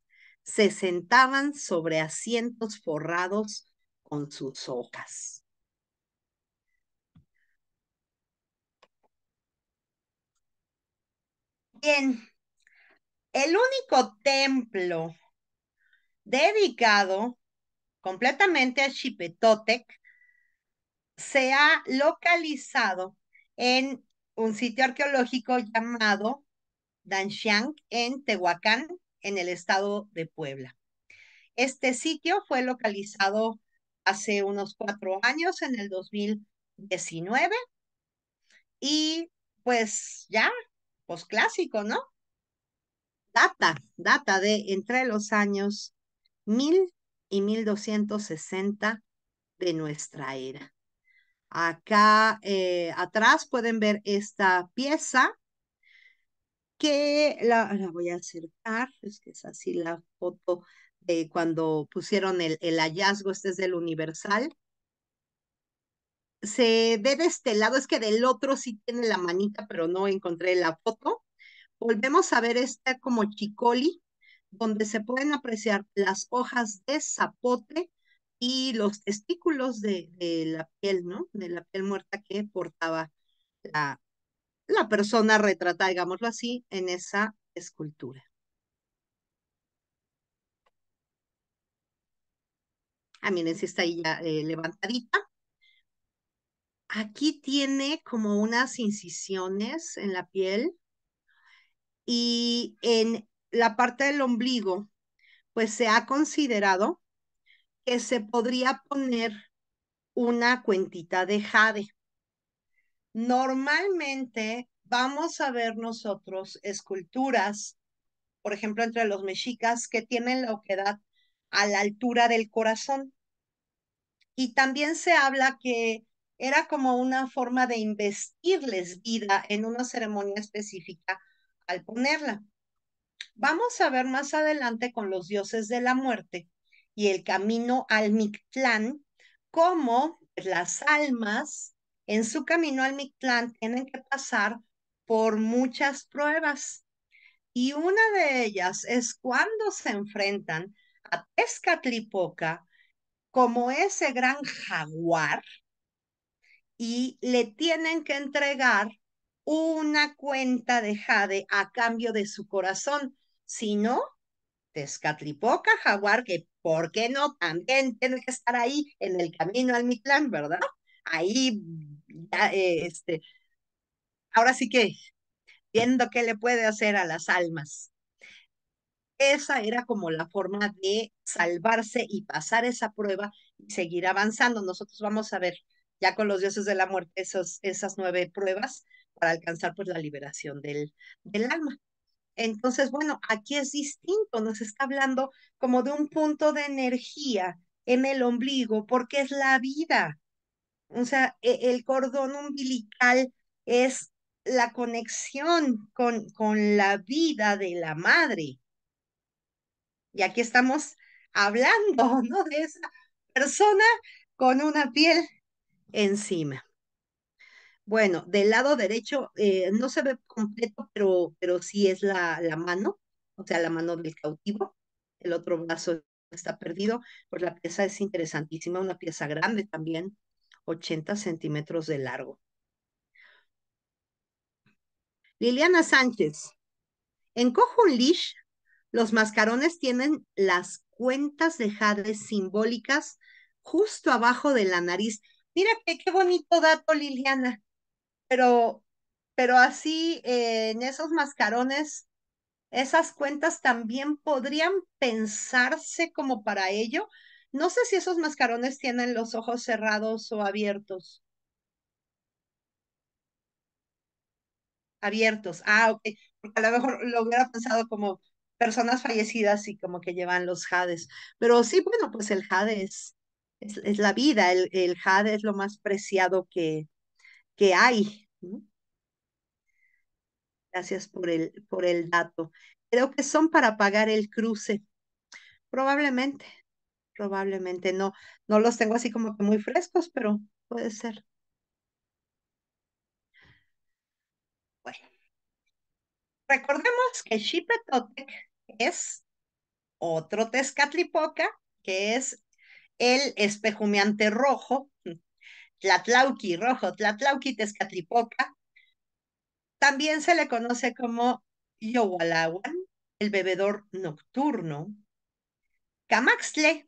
se sentaban sobre asientos forrados con sus hojas. Bien, el único templo dedicado completamente a Chipetotec se ha localizado en un sitio arqueológico llamado Danxiang en Tehuacán, en el estado de Puebla. Este sitio fue localizado hace unos cuatro años, en el 2019, y pues ya Clásico, ¿no? Data, data de entre los años 1000 y 1260 de nuestra era. Acá eh, atrás pueden ver esta pieza que la, voy a acercar, es que es así la foto de cuando pusieron el, el hallazgo, este es del Universal, se ve de este lado, es que del otro sí tiene la manita, pero no encontré la foto. Volvemos a ver esta como chicoli, donde se pueden apreciar las hojas de zapote y los testículos de, la piel, ¿no? De la piel muerta que portaba la, la persona retratada, digámoslo así, en esa escultura. Ah, miren, si está ahí ya eh, levantadita. Aquí tiene como unas incisiones en la piel y en la parte del ombligo, pues se ha considerado que se podría poner una cuentita de jade. Normalmente vamos a ver nosotros esculturas, por ejemplo, entre los mexicas, que tienen la oquedad a la altura del corazón. Y también se habla que era como una forma de investirles vida en una ceremonia específica al ponerla. Vamos a ver más adelante con los dioses de la muerte y el camino al Mictlán, cómo pues, las almas en su camino al Mictlán tienen que pasar por muchas pruebas. Y una de ellas es cuando se enfrentan a Tezcatlipoca como ese gran jaguar y le tienen que entregar una cuenta de jade a cambio de su corazón. Si no, Tezcatlipoca, Jaguar, que por qué no, también tiene que estar ahí en el camino al Mictlán, ¿verdad? Ahí, ya este, ahora sí que viendo qué le puede hacer a las almas. Esa era como la forma de salvarse y pasar esa prueba y seguir avanzando. Nosotros vamos a ver ya con los dioses de la muerte, esas nueve pruebas para alcanzar pues, la liberación del, del alma. Entonces, bueno, aquí es distinto, nos está hablando como de un punto de energía en el ombligo, porque es la vida. O sea, e, el cordón umbilical es la conexión con, con la vida de la madre. Y aquí estamos hablando, ¿no? De esa persona con una piel encima. Bueno, del lado derecho eh, no se ve completo, pero, pero sí es la, la mano, o sea, la mano del cautivo. El otro brazo está perdido, pues la pieza es interesantísima, una pieza grande también, 80 centímetros de largo. Liliana Sánchez, en Lish los mascarones tienen las cuentas de jade simbólicas justo abajo de la nariz. Mira que, qué bonito dato, Liliana. Pero, pero así eh, en esos mascarones, esas cuentas también podrían pensarse como para ello. No sé si esos mascarones tienen los ojos cerrados o abiertos. Abiertos. Ah, ok. Porque a lo mejor lo hubiera pensado como personas fallecidas y como que llevan los jades. Pero sí, bueno, pues el jade es, es, la vida, el, el jade es lo más preciado que, que hay. Gracias por el, por el dato. Creo que son para pagar el cruce. Probablemente, probablemente no. No los tengo así como que muy frescos, pero puede ser. Bueno. Recordemos que Totec es otro Tezcatlipoca, que es el espejumeante rojo, Tlatlauqui rojo, Tlatlauqui tezcatlipoca. También se le conoce como Yowalawan, el bebedor nocturno. Camaxle,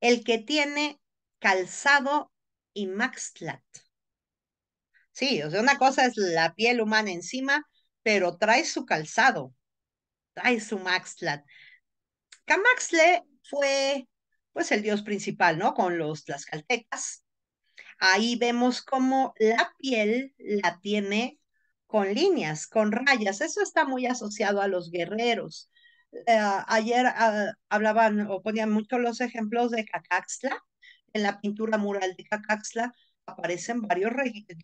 el que tiene calzado y maxtlat. Sí, o sea, una cosa es la piel humana encima, pero trae su calzado, trae su maxtlat. Camaxle fue pues el dios principal, ¿no? Con los tlaxcaltecas. Ahí vemos cómo la piel la tiene con líneas, con rayas. Eso está muy asociado a los guerreros. Ah, ayer ah, hablaban o ponían muchos los ejemplos de Cacaxtla. En la pintura mural de Cacaxtla aparecen varios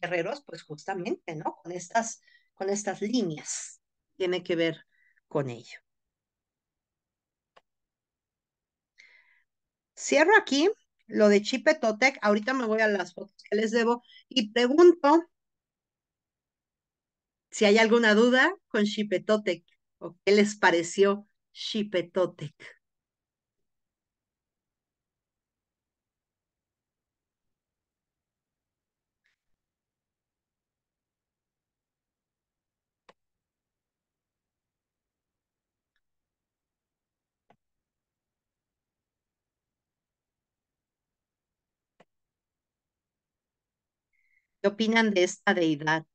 guerreros, pues justamente, ¿no? Con estas, con estas líneas. Tiene que ver con ello. Cierro aquí lo de Chipetotec. Ahorita me voy a las fotos que les debo y pregunto si hay alguna duda con Chipetotec o qué les pareció Chipetotec. ¿Qué opinan de esta deidad?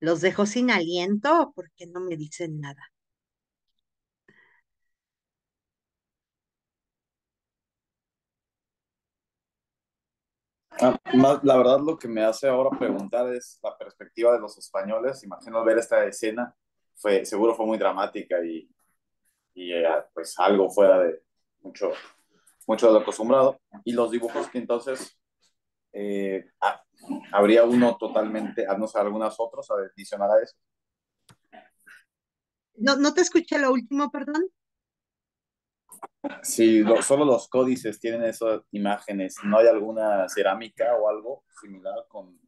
Los dejo sin aliento porque no me dicen nada. Ah, la verdad lo que me hace ahora preguntar es la perspectiva de los españoles. Imagino ver esta escena, fue, seguro fue muy dramática y, eh, pues algo fuera de mucho, mucho de lo acostumbrado. Y los dibujos que entonces eh, habría uno totalmente, a no sé, algunas otros adicionar a eso. No, no te escuché lo último, perdón. Sí, solo los códices tienen esas imágenes. ¿No hay alguna cerámica o algo similar con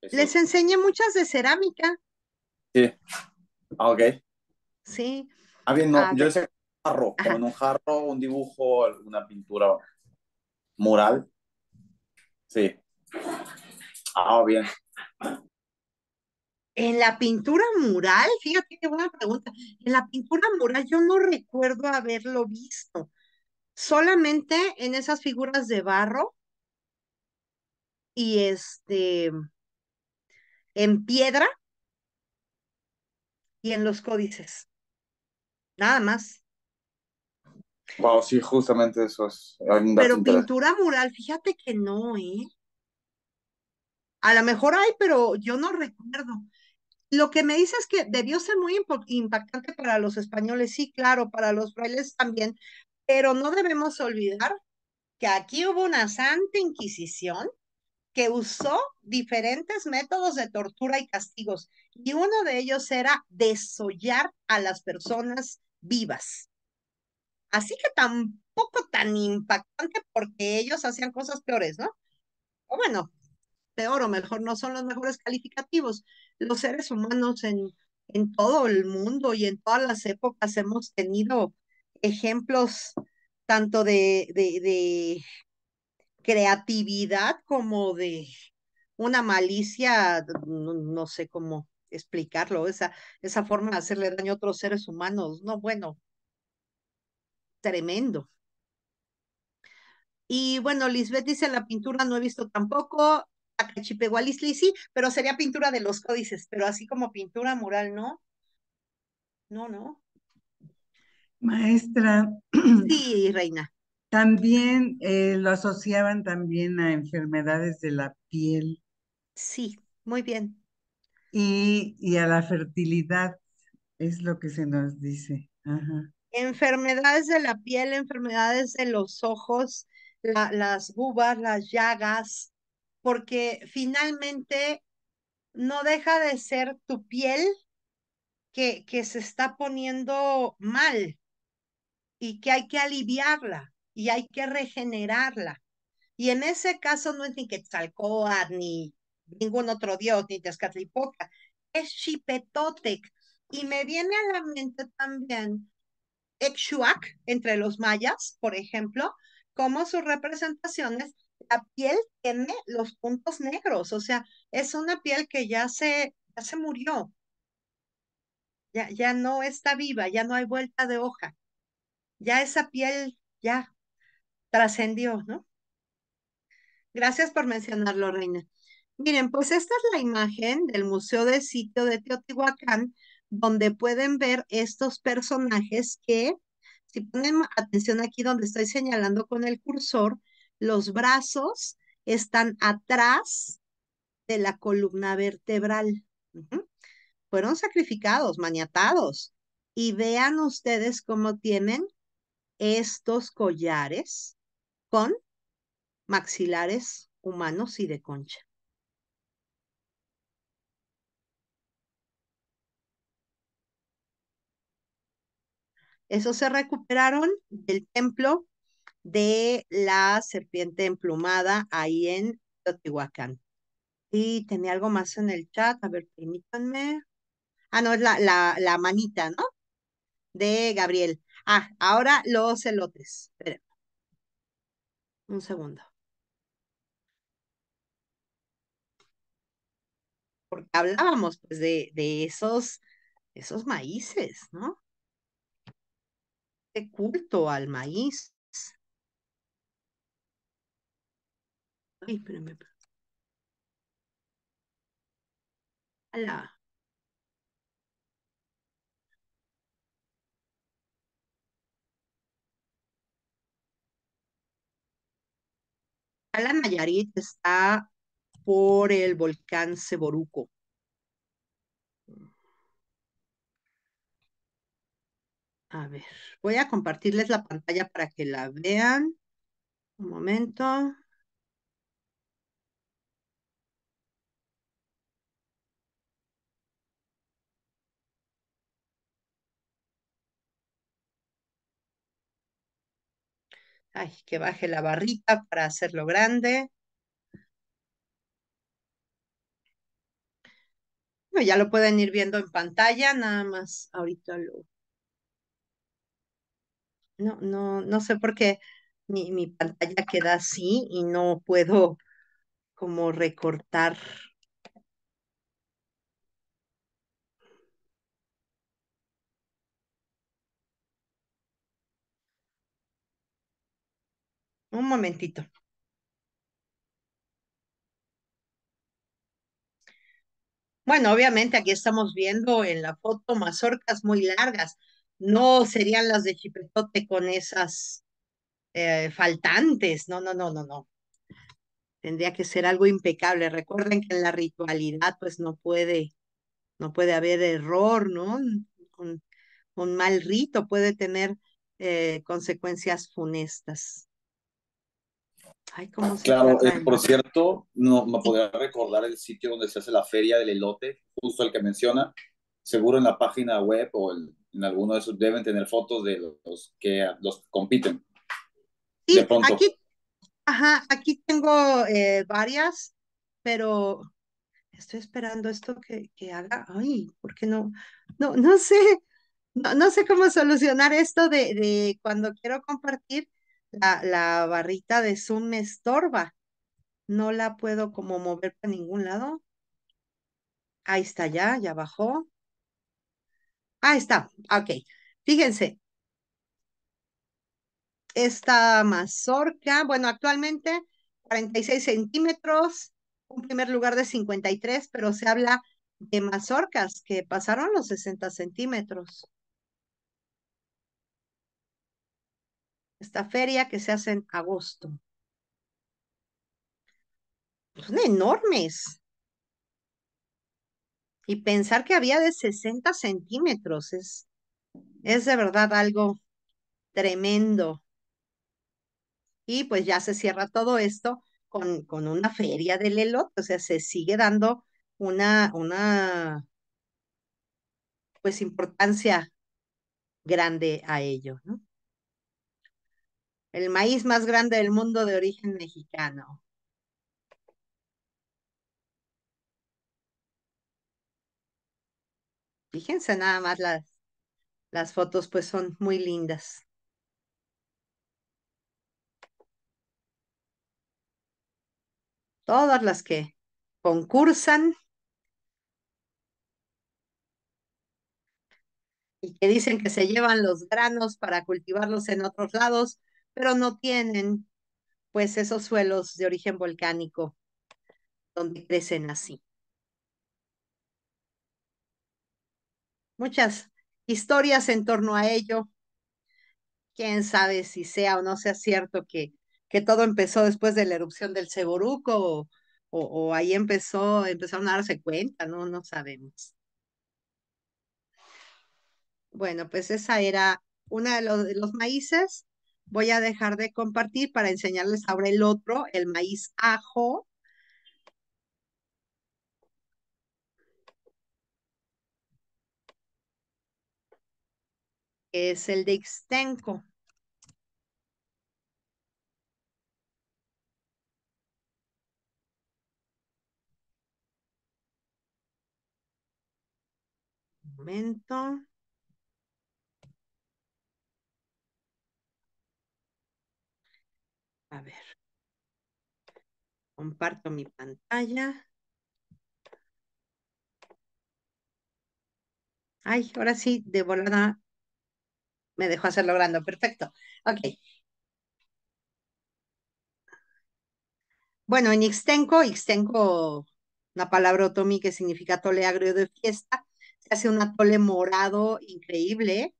Les enseñé muchas de cerámica. Sí. Ah, ok. Sí. Ah, bien, no, ah, yo sé jarro, con un jarro, un dibujo, una pintura mural. Sí. Ah, bien. En la pintura mural, fíjate qué buena pregunta. En la pintura mural yo no recuerdo haberlo visto. Solamente en esas figuras de barro y este en piedra y en los códices. Nada más. Wow, sí, justamente eso es. Pero pintura mural, fíjate que no, ¿eh? A lo mejor hay, pero yo no recuerdo. Lo que me dice es que debió ser muy impactante para los españoles, sí, claro, para los frailes también, pero no debemos olvidar que aquí hubo una santa inquisición que usó diferentes métodos de tortura y castigos, y uno de ellos era desollar a las personas vivas. Así que tampoco tan impactante porque ellos hacían cosas peores, ¿no? O bueno, oro mejor, no son los mejores calificativos. Los seres humanos en, en todo el mundo y en todas las épocas hemos tenido ejemplos tanto de, de, de creatividad como de una malicia, no, sé cómo explicarlo, esa, esa forma de hacerle daño a otros seres humanos. No, bueno, tremendo. Y bueno, Lisbeth dice, la pintura no he visto tampoco. Cachipegualistli sí, pero sería pintura de los códices, pero así como pintura mural, ¿no? No, no. Maestra. Sí, reina. También eh, lo asociaban también a enfermedades de la piel. Sí, muy bien. Y, a la fertilidad, es lo que se nos dice. Enfermedades de la piel, enfermedades de los ojos, las bubas, las llagas, porque finalmente no deja de ser tu piel que, que se está poniendo mal y que hay que aliviarla y hay que regenerarla. Y en ese caso no es ni Quetzalcóatl, ni ningún otro dios, ni Tezcatlipoca, es Chipetotec. Y me viene a la mente también Exhuac, entre los mayas, por ejemplo, como sus representaciones la piel tiene los puntos negros, o sea, es una piel que ya se, ya se murió, ya, ya no está viva, ya no hay vuelta de hoja, ya esa piel ya trascendió, ¿no? Gracias por mencionarlo, Reina. Miren, pues esta es la imagen del Museo de Sitio de Teotihuacán, donde pueden ver estos personajes que, si ponen atención aquí donde estoy señalando con el cursor, los brazos están atrás de la columna vertebral. Fueron sacrificados, maniatados. Y vean ustedes cómo tienen estos collares con maxilares humanos y de concha. Esos se recuperaron del templo de la serpiente emplumada ahí en Teotihuacán. Y tenía algo más en el chat, a ver, permítanme. Ah, no, es la, la, la manita, ¿no? De Gabriel. Ah, ahora los elotes. Un segundo. Porque hablábamos pues, de, de esos, esos maíces, ¿no? De culto al maíz. Ay, espérame. Ala. Ala Nayarit está por el volcán Seboruco A ver, voy a compartirles la pantalla para que la vean. Un momento. Ay, que baje la barrita para hacerlo grande. ya lo pueden ir viendo en pantalla, nada más ahorita lo... No, no, no sé por qué mi, mi pantalla queda así y no puedo como recortar Un momentito. Bueno, obviamente aquí estamos viendo en la foto mazorcas muy largas. No serían las de chipetote con esas eh, faltantes. No, no, no, no, no. Tendría que ser algo impecable. Recuerden que en la ritualidad pues no puede, no puede haber error, ¿no? Un, mal rito puede tener eh, consecuencias funestas claro, eh, por cierto, no me podría recordar el sitio donde se hace la feria del elote, justo el que menciona. Seguro en la página web o en alguno de esos deben tener fotos de los que los compiten. Sí, Aquí, ajá, aquí tengo eh, varias, pero estoy esperando esto que, que, haga. Ay, ¿por qué no? No, no sé, no sé cómo solucionar esto de, de cuando quiero compartir la, barrita de Zoom me estorba. No la puedo como mover para ningún lado. Ahí está ya, ya bajó. Ahí está, ok. Fíjense. Esta mazorca, bueno, actualmente 46 centímetros, un primer lugar de 53, pero se habla de mazorcas que pasaron los 60 centímetros. esta feria que se hace en agosto. Pues, son enormes. Y pensar que había de 60 centímetros es, es de verdad algo tremendo. Y pues ya se cierra todo esto con, con una feria del elote, o sea, se sigue dando una, una pues importancia grande a ello, ¿no? El maíz más grande del mundo de origen mexicano. Fíjense nada más las, las fotos, pues son muy lindas. Todas las que concursan y que dicen que se llevan los granos para cultivarlos en otros lados, pero no tienen pues esos suelos de origen volcánico donde crecen así. Muchas historias en torno a ello. Quién sabe si sea o no sea cierto que, que todo empezó después de la erupción del Ceboruco o, ahí empezó, empezaron a darse cuenta, no, no sabemos. Bueno, pues esa era una de los maíces voy a dejar de compartir para enseñarles ahora el otro, el maíz ajo. Es el de Ixtenco. momento. A ver. Comparto mi pantalla. Ay, ahora sí, de volada me dejó hacerlo grande. Perfecto. Ok. Bueno, en Ixtenco, Ixtenco, una palabra otomi que significa tole agrio de fiesta, se hace un atole morado increíble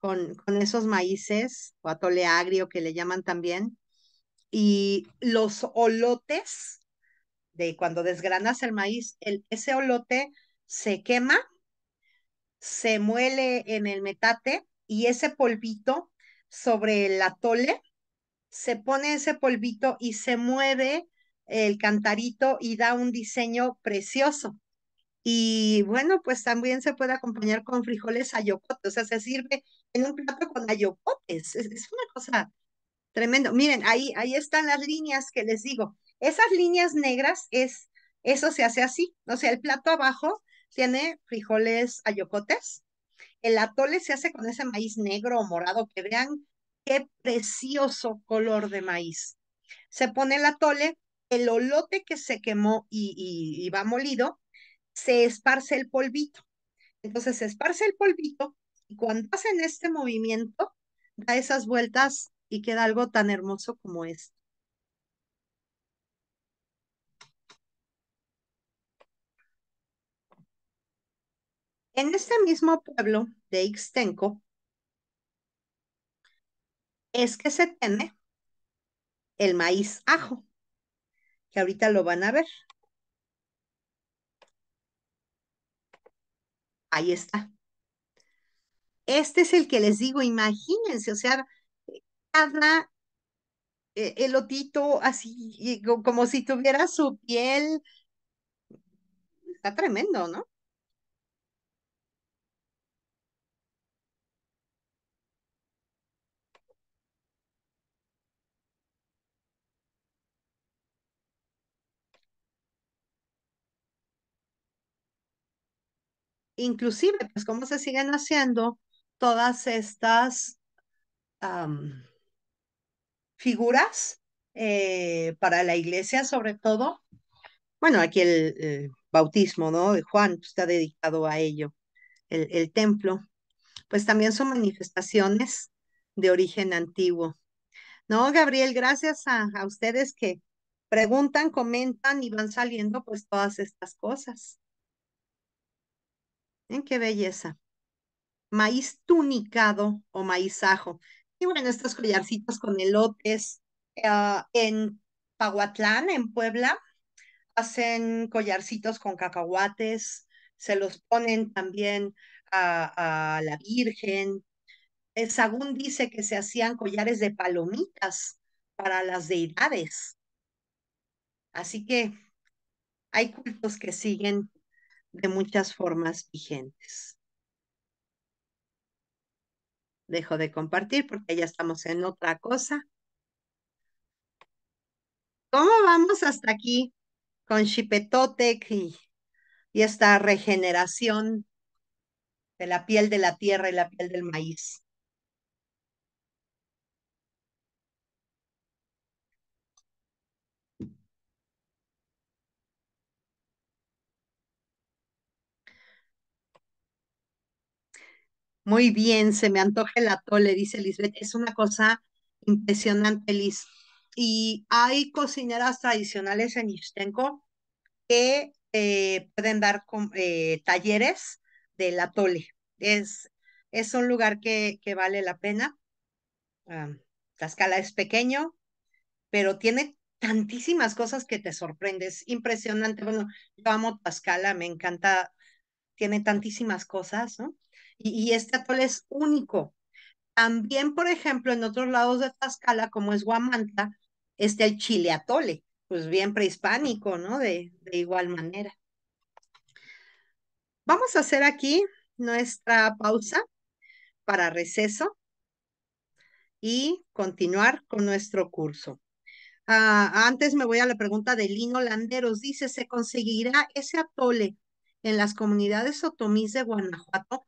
con, con esos maíces o atole agrio que le llaman también y los olotes, de cuando desgranas el maíz, el, ese olote se quema, se muele en el metate y ese polvito sobre la tole, se pone ese polvito y se mueve el cantarito y da un diseño precioso. Y bueno, pues también se puede acompañar con frijoles ayocotes o sea, se sirve en un plato con ayocotes. es una cosa Tremendo. Miren, ahí, ahí están las líneas que les digo. Esas líneas negras es, eso se hace así. O sea, el plato abajo tiene frijoles ayocotes. El atole se hace con ese maíz negro o morado que vean qué precioso color de maíz. Se pone el atole, el olote que se quemó y va molido, se esparce el polvito. Entonces se esparce el polvito y cuando hacen este movimiento, da esas vueltas y queda algo tan hermoso como esto. En este mismo pueblo de Ixtenco es que se tiene el maíz ajo, que ahorita lo van a ver. Ahí está. Este es el que les digo, imagínense, o sea, eh, el eh, elotito así, como si tuviera su piel. Está tremendo, ¿no? Inclusive, pues cómo se siguen haciendo todas estas figuras eh, para la iglesia, sobre todo. Bueno, aquí el, bautismo ¿no? de Juan pues, está dedicado a ello, el, templo. Pues también son manifestaciones de origen antiguo. No, Gabriel, gracias a, ustedes que preguntan, comentan y van saliendo pues todas estas cosas. ¿En qué belleza? Maíz tunicado o maíz ajo. Y bueno, estos collarcitos con elotes ah, en Paguatlán, en Puebla, hacen collarcitos con cacahuates, se los ponen también a, la Virgen. Eh, Sagún dice que se hacían collares de palomitas para las deidades. Así que hay cultos que siguen de muchas formas vigentes. Dejo de compartir porque ya estamos en otra cosa. ¿Cómo vamos hasta aquí con Chipetotec y esta regeneración de la piel de la tierra y la piel del maíz? Muy bien, se me antoja el atole, dice Lisbeth. Es una cosa impresionante, Liz. Y hay cocineras tradicionales en Ixtenco que eh, pueden dar eh, talleres del atole. Es, es un lugar que, vale la pena. Um, es pequeño, pero tiene tantísimas cosas que te sorprendes. Impresionante. Bueno, yo amo Tlaxcala, me encanta. Tiene tantísimas cosas, ¿no? y, este atole es único. También, por ejemplo, en otros lados de Tlaxcala, como es Guamanta, está el chile atole, pues bien prehispánico, ¿no? De, igual manera. Vamos a hacer aquí nuestra pausa para receso y continuar con nuestro curso. Ah, antes me voy a la pregunta de Lino Landeros. Dice, ¿se conseguirá ese atole en las comunidades otomís de Guanajuato?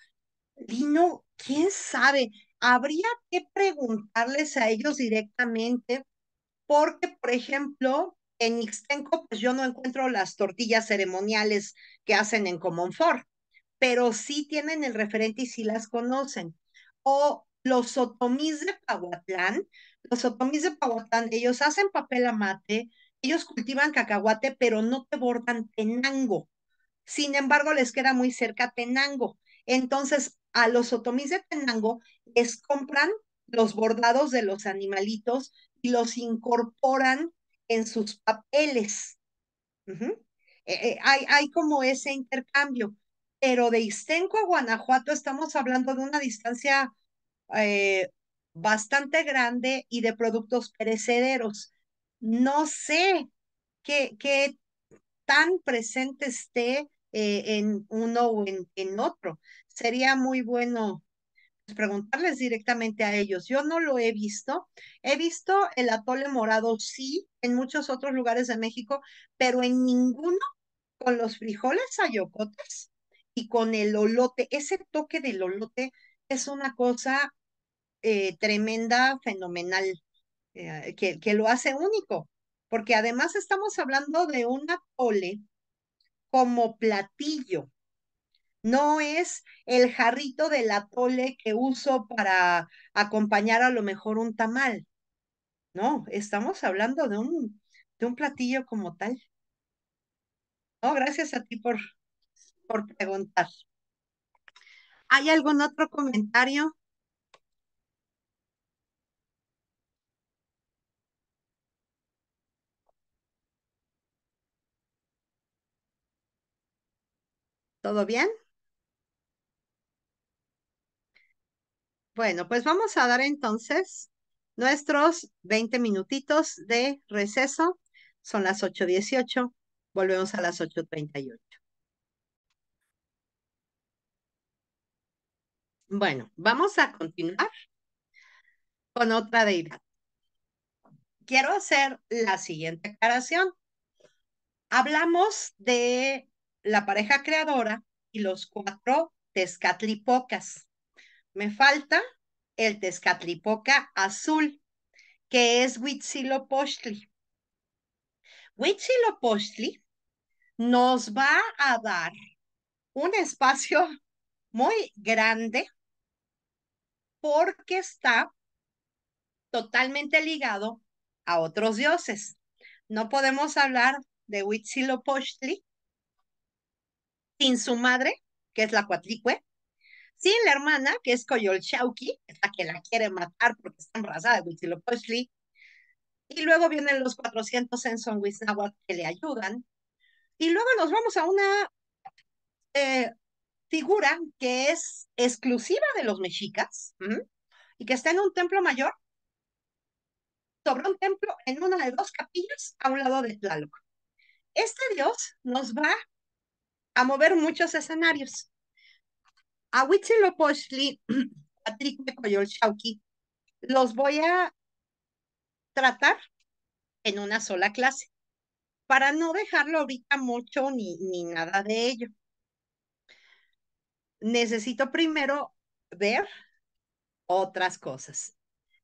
Lino, quién sabe, habría que preguntarles a ellos directamente, porque, por ejemplo, en Ixtenco, pues yo no encuentro las tortillas ceremoniales que hacen en Comonfort, pero sí tienen el referente y sí las conocen. O los otomís de Pahuatlán, los otomís de Pahuatlán, ellos hacen papel amate, ellos cultivan cacahuate, pero no te bordan Tenango. Sin embargo, les queda muy cerca Tenango. Entonces, a los otomís de Penango les compran los bordados de los animalitos y los incorporan en sus papeles. Eh, eh, hay, hay como ese intercambio, pero de Istenco a Guanajuato estamos hablando de una distancia eh, bastante grande y de productos perecederos. No sé qué, qué tan presente esté en uno o en otro sería muy bueno pues, preguntarles directamente a ellos. Yo no lo he visto. He visto el atole morado, sí, en muchos otros lugares de México, pero en ninguno con los frijoles ayocotes y con el olote. Ese toque del olote es una cosa eh, tremenda, fenomenal, eh, que, que lo hace único, porque además estamos hablando de un atole como platillo no es el jarrito de la tole que uso para acompañar a lo mejor un tamal. No, estamos hablando de un, de un platillo como tal. No, gracias a ti por, por preguntar. ¿Hay algún otro comentario? ¿Todo bien? Bueno, pues vamos a dar entonces nuestros 20 minutitos de receso. Son las 8.18, volvemos a las 8.38. Bueno, vamos a continuar con otra deidad. Quiero hacer la siguiente aclaración. Hablamos de la pareja creadora y los cuatro tezcatlipocas. Me falta el Tezcatlipoca azul, que es Huitzilopochtli. Huitzilopochtli nos va a dar un espacio muy grande porque está totalmente ligado a otros dioses. No podemos hablar de Huitzilopochtli sin su madre, que es la Cuatlicue, Sí, la hermana, que es Coyolchauqui, es la que la quiere matar porque está embarazada de Huitzilopochtli. Y luego vienen los 400 en son que le ayudan. Y luego nos vamos a una eh, figura que es exclusiva de los mexicas y que está en un templo mayor, sobre un templo en una de dos capillas a un lado de Tlaloc. Este dios nos va a mover muchos escenarios. A Huitzilopochtli, Patrick Shauki, los voy a tratar en una sola clase para no dejarlo ahorita mucho ni, ni nada de ello. Necesito primero ver otras cosas.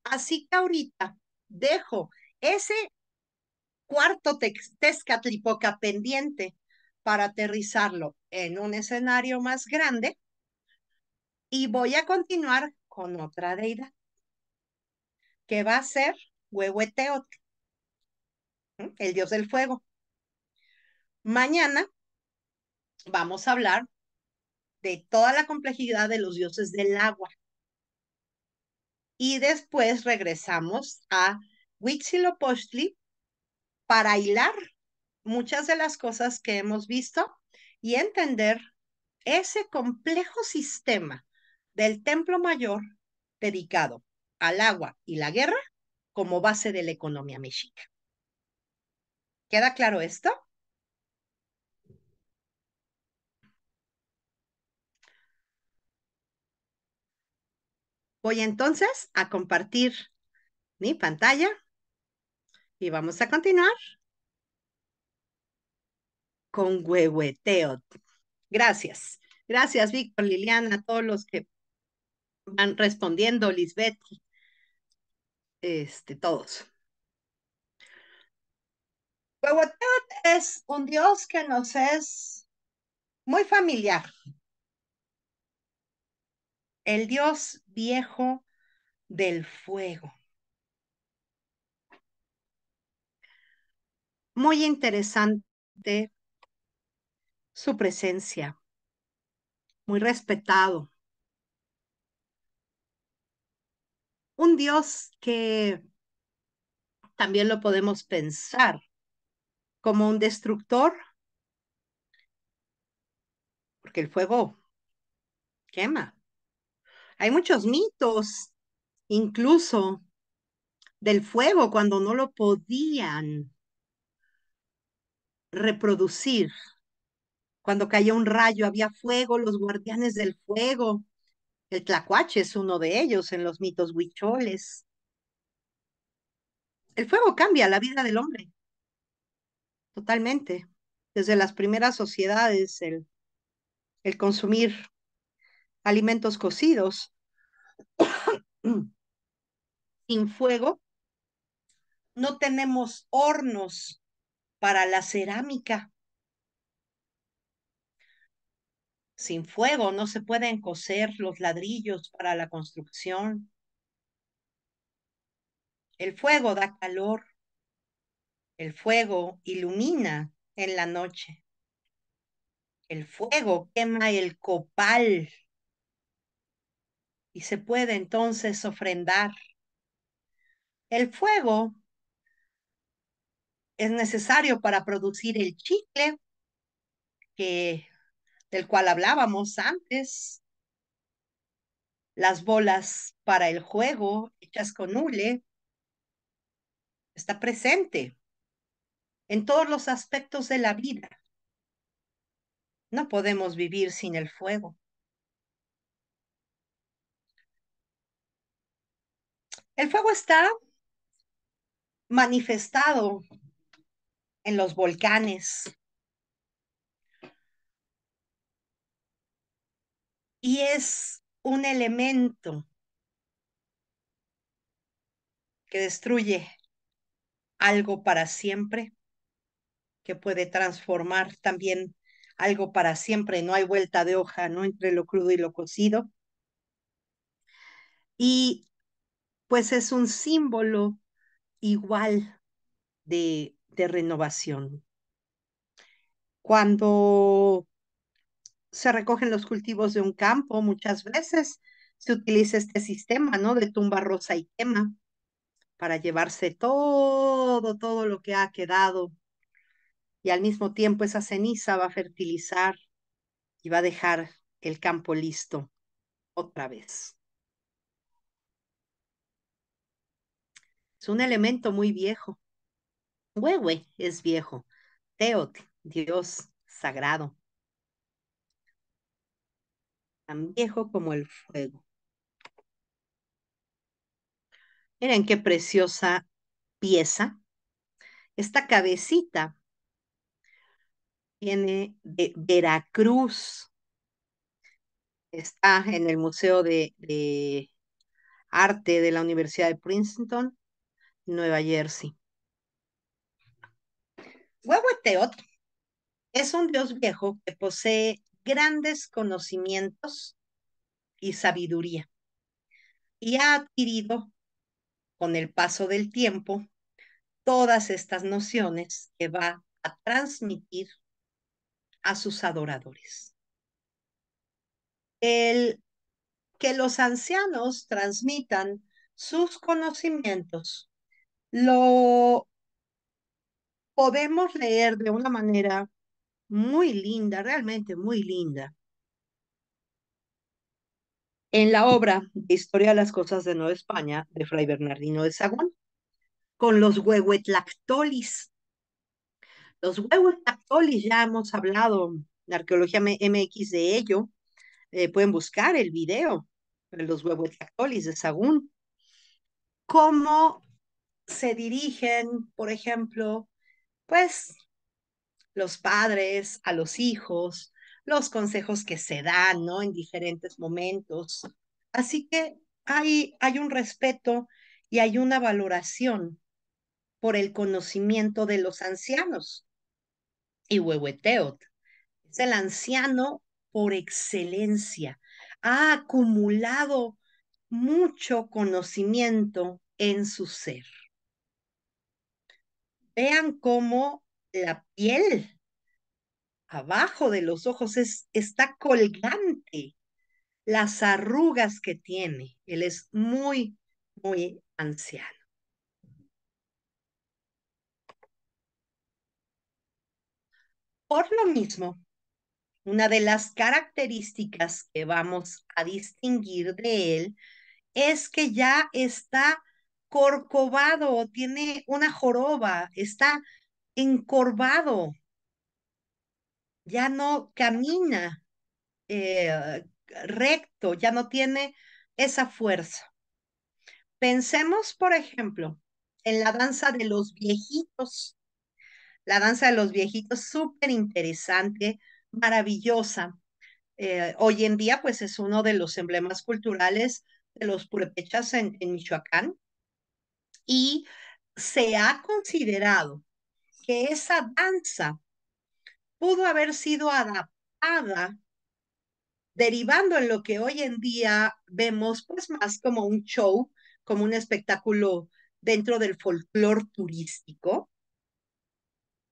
Así que ahorita dejo ese cuarto Tezcatlipoca pendiente para aterrizarlo en un escenario más grande y voy a continuar con otra deidad, que va a ser Huehueteot, el dios del fuego. Mañana vamos a hablar de toda la complejidad de los dioses del agua. Y después regresamos a Huitzilopochtli para hilar muchas de las cosas que hemos visto y entender ese complejo sistema del templo mayor dedicado al agua y la guerra como base de la economía mexica. ¿Queda claro esto? Voy entonces a compartir mi pantalla y vamos a continuar con huehueteo. Gracias. Gracias, Víctor, Liliana, a todos los que van respondiendo, Lisbeth, este, todos. es un dios que nos es muy familiar. El dios viejo del fuego. Muy interesante su presencia, muy respetado. un Dios que también lo podemos pensar como un destructor, porque el fuego quema. Hay muchos mitos, incluso del fuego cuando no lo podían reproducir. Cuando cayó un rayo había fuego, los guardianes del fuego el tlacuache es uno de ellos en los mitos huicholes. El fuego cambia la vida del hombre. Totalmente. Desde las primeras sociedades, el, el consumir alimentos cocidos sin fuego, no tenemos hornos para la cerámica. Sin fuego no se pueden coser los ladrillos para la construcción. El fuego da calor. El fuego ilumina en la noche. El fuego quema el copal y se puede entonces ofrendar. El fuego es necesario para producir el chicle que del cual hablábamos antes, las bolas para el juego hechas con hule, está presente en todos los aspectos de la vida. No podemos vivir sin el fuego. El fuego está manifestado en los volcanes, y es un elemento que destruye algo para siempre, que puede transformar también algo para siempre, no hay vuelta de hoja, ¿no? Entre lo crudo y lo cocido. Y pues es un símbolo igual de, de renovación. Cuando se recogen los cultivos de un campo, muchas veces se utiliza este sistema, ¿no? De tumba rosa y quema para llevarse todo, todo lo que ha quedado. Y al mismo tiempo esa ceniza va a fertilizar y va a dejar el campo listo otra vez. Es un elemento muy viejo. Huehue es viejo. Teot, Dios sagrado tan viejo como el fuego. Miren qué preciosa pieza. Esta cabecita viene de Veracruz. Está en el Museo de, Arte de la Universidad de Princeton, Nueva Jersey. Huehueteot es un dios viejo que posee grandes conocimientos y sabiduría y ha adquirido con el paso del tiempo todas estas nociones que va a transmitir a sus adoradores. El que los ancianos transmitan sus conocimientos lo podemos leer de una manera muy linda, realmente muy linda. En la obra Historia de las Cosas de Nueva España de Fray Bernardino de Sagún, con los huehuetlactolis. Los huehuetlactolis ya hemos hablado, en arqueología MX de ello, eh, pueden buscar el video de los huehuetlactolis de Sagún. Cómo se dirigen, por ejemplo, pues los padres, a los hijos, los consejos que se dan, ¿no? En diferentes momentos. Así que hay, hay un respeto y hay una valoración por el conocimiento de los ancianos. Y Huehueteot es el anciano por excelencia. Ha acumulado mucho conocimiento en su ser. Vean cómo la piel abajo de los ojos es, está colgante. Las arrugas que tiene. Él es muy, muy anciano. Por lo mismo, una de las características que vamos a distinguir de él es que ya está corcovado, tiene una joroba, está encorvado, ya no camina eh, recto, ya no tiene esa fuerza. Pensemos, por ejemplo, en la danza de los viejitos. La danza de los viejitos, súper interesante, maravillosa. Eh, hoy en día, pues es uno de los emblemas culturales de los purépechas en Michoacán y se ha considerado que esa danza pudo haber sido adaptada derivando en lo que hoy en día vemos pues más como un show, como un espectáculo dentro del folclor turístico,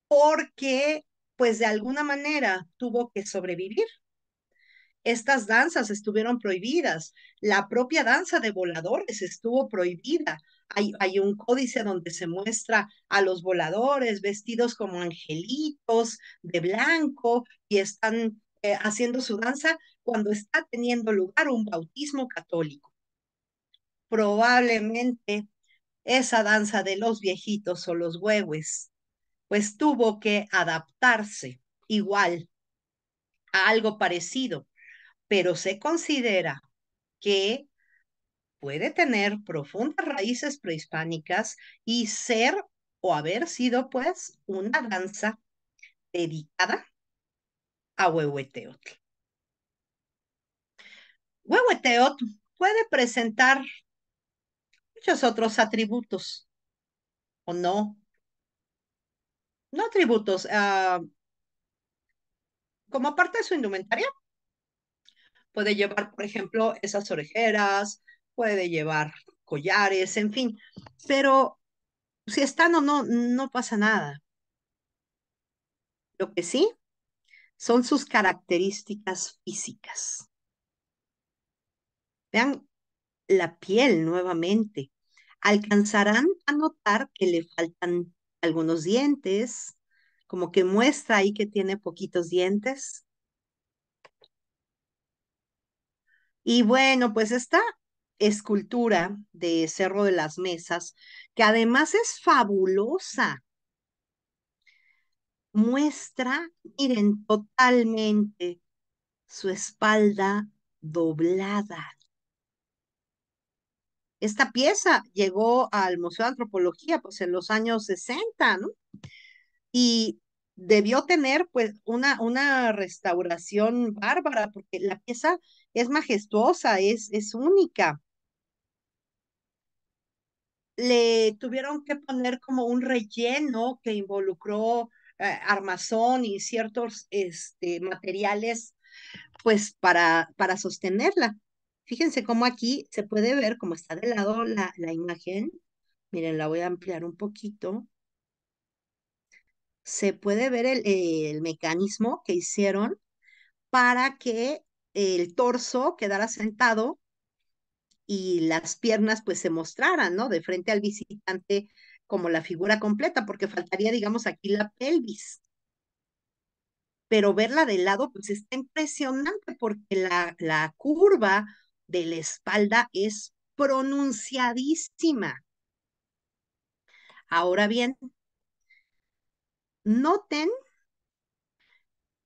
porque pues de alguna manera tuvo que sobrevivir. Estas danzas estuvieron prohibidas, la propia danza de voladores estuvo prohibida, hay, un códice donde se muestra a los voladores vestidos como angelitos de blanco y están eh, haciendo su danza cuando está teniendo lugar un bautismo católico. Probablemente esa danza de los viejitos o los huevos pues tuvo que adaptarse igual a algo parecido, pero se considera que puede tener profundas raíces prehispánicas y ser o haber sido pues una danza dedicada a Huehueteotl. Huehueteotl puede presentar muchos otros atributos, o no, no atributos, ah, como parte de su indumentaria. Puede llevar, por ejemplo, esas orejeras, puede llevar collares, en fin, pero si están o no, no pasa nada. Lo que sí son sus características físicas. Vean la piel nuevamente. Alcanzarán a notar que le faltan algunos dientes, como que muestra ahí que tiene poquitos dientes. Y bueno, pues está escultura de Cerro de las Mesas, que además es fabulosa. Muestra, miren, totalmente su espalda doblada. Esta pieza llegó al Museo de Antropología pues en los años 60, ¿no? Y debió tener pues una, una restauración bárbara porque la pieza es majestuosa, es, es única le tuvieron que poner como un relleno que involucró eh, armazón y ciertos este, materiales, pues para, para sostenerla. Fíjense cómo aquí se puede ver como está de lado la, imagen. Miren, la voy a ampliar un poquito. Se puede ver el, el mecanismo que hicieron para que el torso quedara sentado y las piernas pues se mostraran, ¿no? De frente al visitante como la figura completa, porque faltaría, digamos, aquí la pelvis. Pero verla de lado pues está impresionante porque la, la curva de la espalda es pronunciadísima. Ahora bien, noten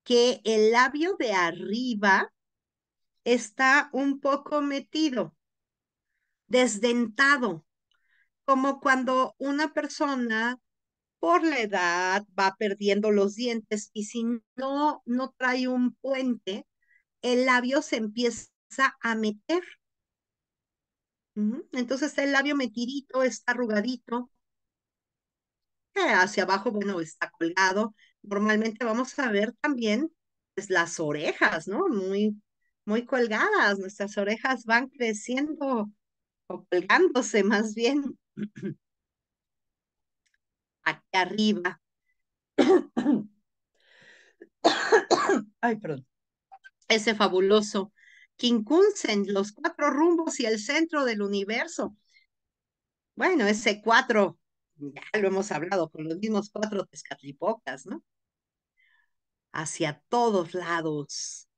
que el labio de arriba está un poco metido desdentado, como cuando una persona por la edad va perdiendo los dientes y si no, no trae un puente, el labio se empieza a meter. Entonces el labio metidito está arrugadito. Eh, hacia abajo, bueno, está colgado. Normalmente vamos a ver también pues, las orejas, ¿no? Muy, muy colgadas. Nuestras orejas van creciendo o colgándose más bien. Aquí arriba. Ay, perdón. Ese fabuloso Kinkunsen, los cuatro rumbos y el centro del universo. Bueno, ese cuatro, ya lo hemos hablado con los mismos cuatro tezcatlipocas, ¿no? Hacia todos lados.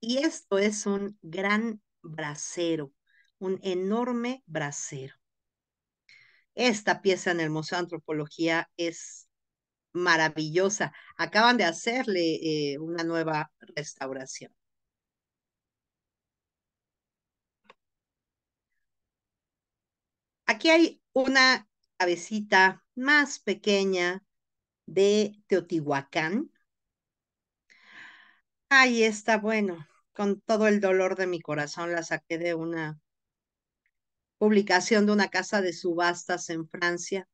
Y esto es un gran bracero un enorme brasero. Esta pieza en el Museo de Antropología es maravillosa. Acaban de hacerle eh, una nueva restauración. Aquí hay una cabecita más pequeña de Teotihuacán. Ahí está, bueno, con todo el dolor de mi corazón la saqué de una publicación de una casa de subastas en Francia.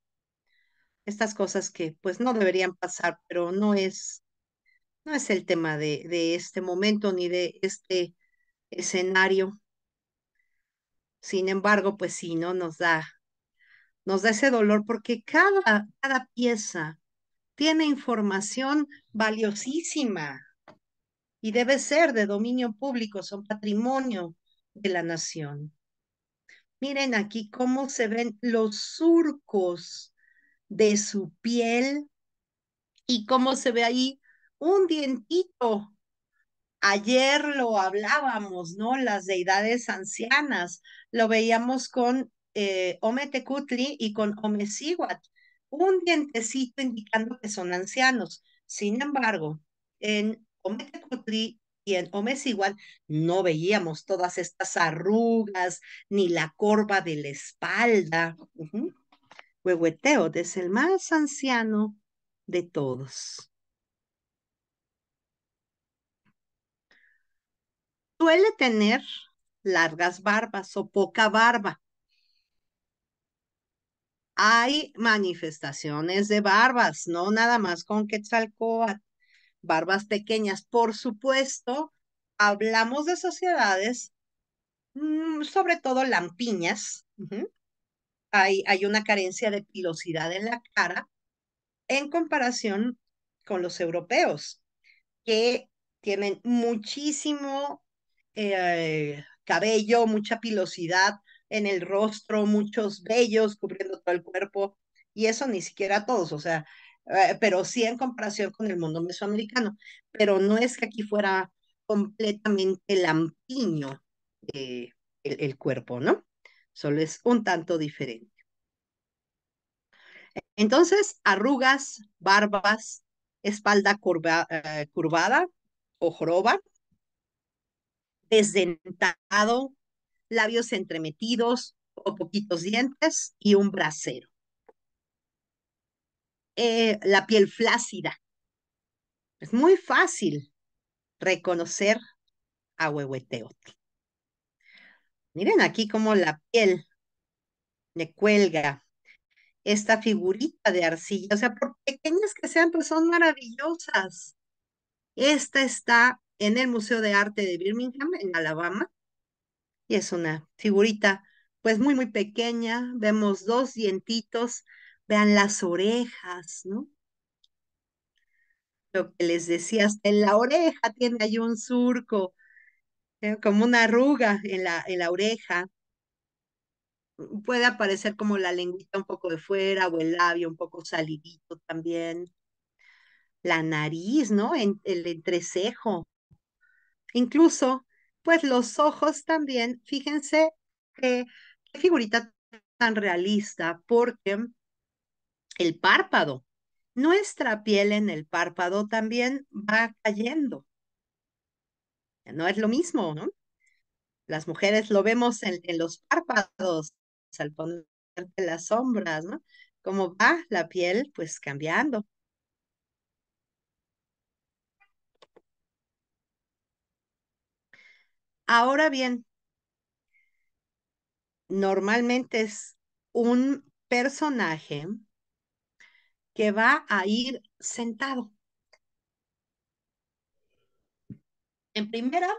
Estas cosas que pues no deberían pasar, pero no es, no es el tema de, este momento ni de este escenario. Sin embargo, pues sí, ¿no? Nos da, nos da ese dolor porque cada, cada pieza tiene información valiosísima y debe ser de dominio público, son patrimonio de la nación. Miren aquí cómo se ven los surcos de su piel y cómo se ve ahí un dientito. Ayer lo hablábamos, ¿no? Las deidades ancianas. Lo veíamos con eh, Ometecutli y con Omesíhuatl. Un dientecito indicando que son ancianos. Sin embargo, en Ometecutli o en igual no veíamos todas estas arrugas ni la corva de la espalda. Huehueteo es el más anciano de todos. Suele tener largas barbas o poca barba. Hay manifestaciones de barbas, no nada más con Quetzalcoatl. Barbas pequeñas, por supuesto, hablamos de sociedades, mm, sobre todo lampiñas. hay, hay una carencia de pilosidad en la cara en comparación con los europeos, que tienen muchísimo eh, cabello, mucha pilosidad en el rostro, muchos vellos cubriendo todo el cuerpo, y eso ni siquiera todos, o sea, eh, pero sí en comparación con el mundo mesoamericano, pero no es que aquí fuera completamente lampiño eh, el, cuerpo, ¿no? Solo es un tanto diferente. Entonces, arrugas, barbas, espalda eh, curvada o joroba, desdentado, labios entremetidos o poquitos dientes y un bracero. Eh, la piel flácida. Es muy fácil reconocer a Huehueteotl. Miren aquí cómo la piel le cuelga esta figurita de arcilla. O sea, por pequeñas que sean, pues son maravillosas. Esta está en el Museo de Arte de Birmingham, en Alabama. Y es una figurita, pues muy, muy pequeña. Vemos dos dientitos vean las orejas, ¿no? Lo que les decía, en la oreja tiene ahí un surco, eh, como una arruga en la, en la oreja. Puede aparecer como la lengüita un poco de fuera o el labio un poco salidito también. La nariz, ¿no? En, el entrecejo. Incluso, pues los ojos también. Fíjense qué figurita tan realista, porque el párpado. Nuestra piel en el párpado también va cayendo. No es lo mismo, ¿no? Las mujeres lo vemos en, los párpados, al poner las sombras, ¿no? Cómo va la piel, pues cambiando. Ahora bien, normalmente es un personaje que va a ir sentado. En primera,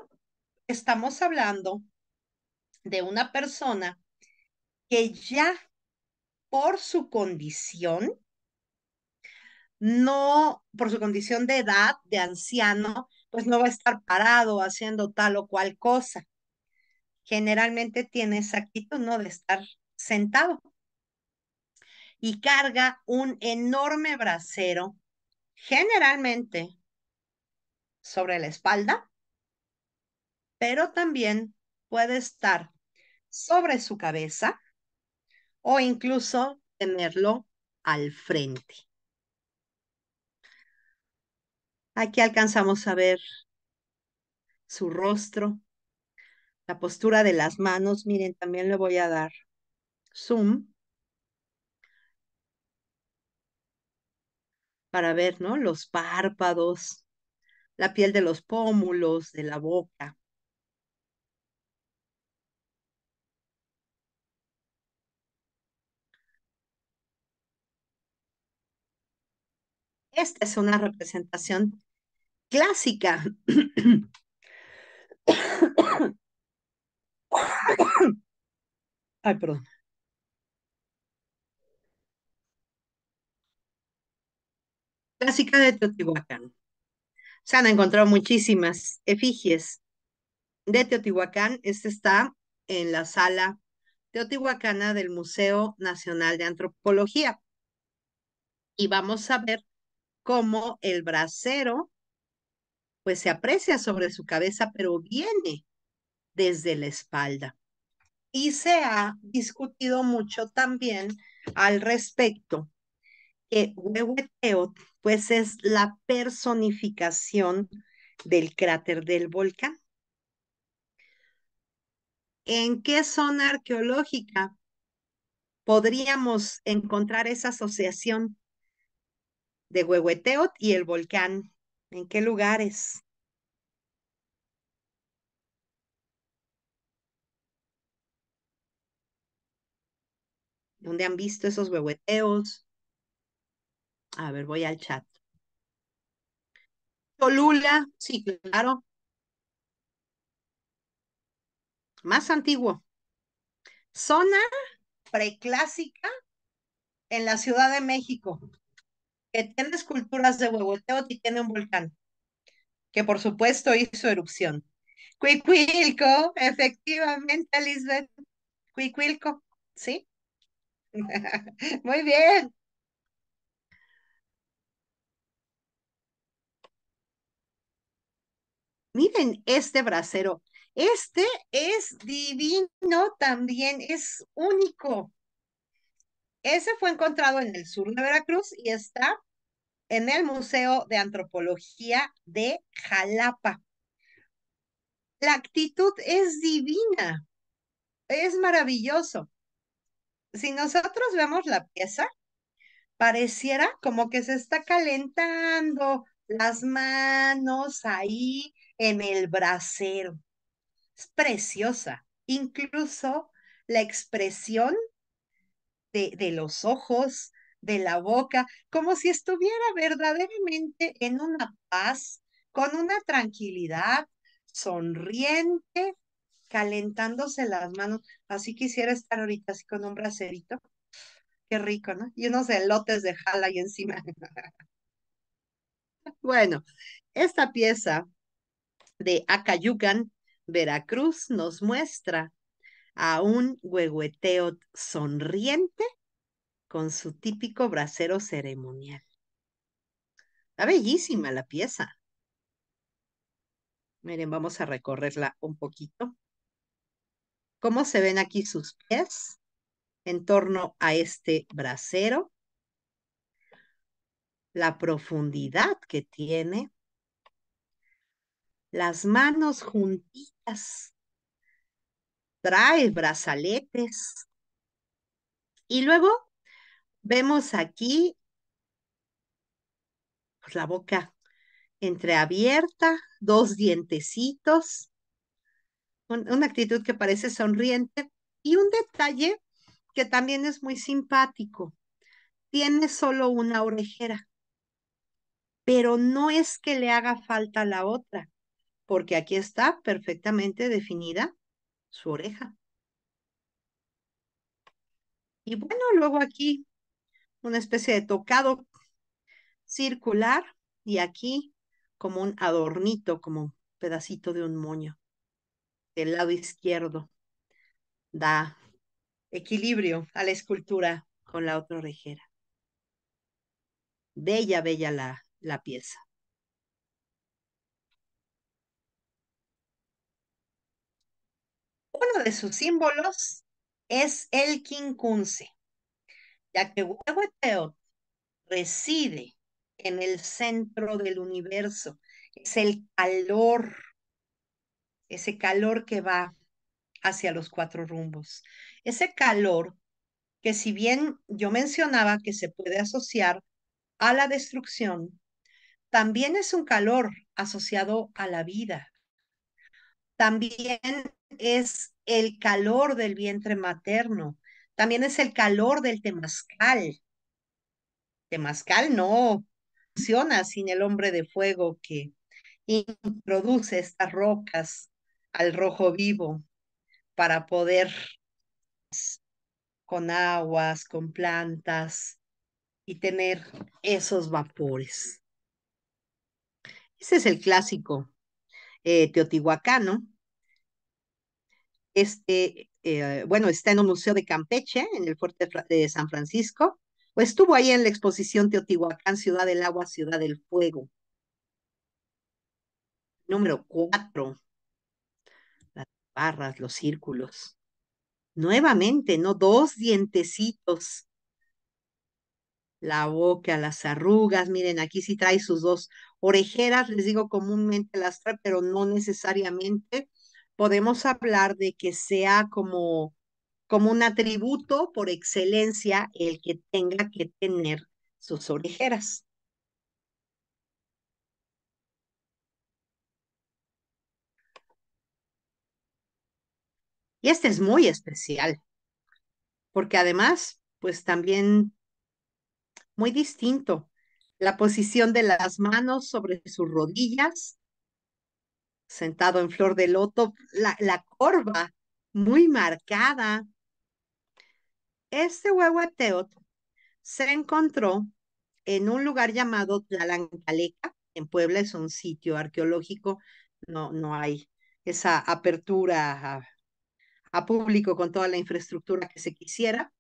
estamos hablando de una persona que ya por su condición, no, por su condición de edad, de anciano, pues no va a estar parado haciendo tal o cual cosa. Generalmente tiene esa actitud, ¿no? De estar sentado y carga un enorme brasero, generalmente sobre la espalda, pero también puede estar sobre su cabeza o incluso tenerlo al frente. Aquí alcanzamos a ver su rostro, la postura de las manos. Miren, también le voy a dar zoom para ver, ¿no? Los párpados, la piel de los pómulos, de la boca. Esta es una representación clásica Ay, perdón. clásica de Teotihuacán. Se han encontrado muchísimas efigies de Teotihuacán. Este está en la sala teotihuacana del Museo Nacional de Antropología. Y vamos a ver cómo el brasero, pues se aprecia sobre su cabeza, pero viene desde la espalda. Y se ha discutido mucho también al respecto que Huehueteot, pues es la personificación del cráter del volcán. ¿En qué zona arqueológica podríamos encontrar esa asociación de Huehueteot y el volcán? ¿En qué lugares? ¿Dónde han visto esos huehueteos? A ver, voy al chat. Tolula sí, claro. Más antiguo. Zona preclásica en la Ciudad de México, que tiene esculturas de huevoteo y tiene un volcán, que por supuesto hizo erupción. Cuicuilco, efectivamente, Elizabeth Cuicuilco, ¿sí? Muy bien. Miren este brasero. Este es divino también, es único. Ese fue encontrado en el sur de Veracruz y está en el Museo de Antropología de Jalapa. La actitud es divina, es maravilloso. Si nosotros vemos la pieza, pareciera como que se está calentando las manos ahí, en el brasero. Es preciosa. Incluso la expresión de, de los ojos, de la boca, como si estuviera verdaderamente en una paz, con una tranquilidad, sonriente, calentándose las manos. Así quisiera estar ahorita así con un bracerito. Qué rico, ¿no? Y unos elotes de jala ahí encima. bueno, esta pieza de Acayucan, Veracruz, nos muestra a un huehueteo sonriente con su típico brasero ceremonial. Está bellísima la pieza. Miren, vamos a recorrerla un poquito. ¿Cómo se ven aquí sus pies en torno a este brasero? La profundidad que tiene las manos juntitas, trae brazaletes. Y luego vemos aquí pues, la boca entreabierta, dos dientecitos, una actitud que parece sonriente y un detalle que también es muy simpático. Tiene solo una orejera, pero no es que le haga falta la otra porque aquí está perfectamente definida su oreja. Y bueno, luego aquí una especie de tocado circular y aquí como un adornito, como un pedacito de un moño. Del lado izquierdo da equilibrio a la escultura con la otra orejera. Bella, bella la pieza. Uno de sus símbolos es el quincunce, ya que Huehueteot reside en el centro del universo. Es el calor, ese calor que va hacia los cuatro rumbos. Ese calor que si bien yo mencionaba que se puede asociar a la destrucción, también es un calor asociado a la vida. También es el calor del vientre materno, también es el calor del temazcal. Temazcal no funciona sin el hombre de fuego que introduce estas rocas al rojo vivo para poder con aguas, con plantas y tener esos vapores. Ese es el clásico eh, teotihuacano este, eh, bueno, está en un museo de Campeche, en el fuerte de San Francisco, o pues estuvo ahí en la exposición Teotihuacán, Ciudad del Agua, Ciudad del Fuego. Número cuatro, las barras, los círculos. Nuevamente, ¿no? Dos dientecitos. La boca, las arrugas, miren, aquí sí trae sus dos orejeras, les digo comúnmente las trae, pero no necesariamente podemos hablar de que sea como, como un atributo por excelencia el que tenga que tener sus orejeras. Y este es muy especial, porque además, pues también muy distinto. La posición de las manos sobre sus rodillas, sentado en flor de loto, la, corva muy marcada. Este huehueteot se encontró en un lugar llamado Tlalancaleca, en Puebla es un sitio arqueológico, no, no hay esa apertura a, público con toda la infraestructura que se quisiera,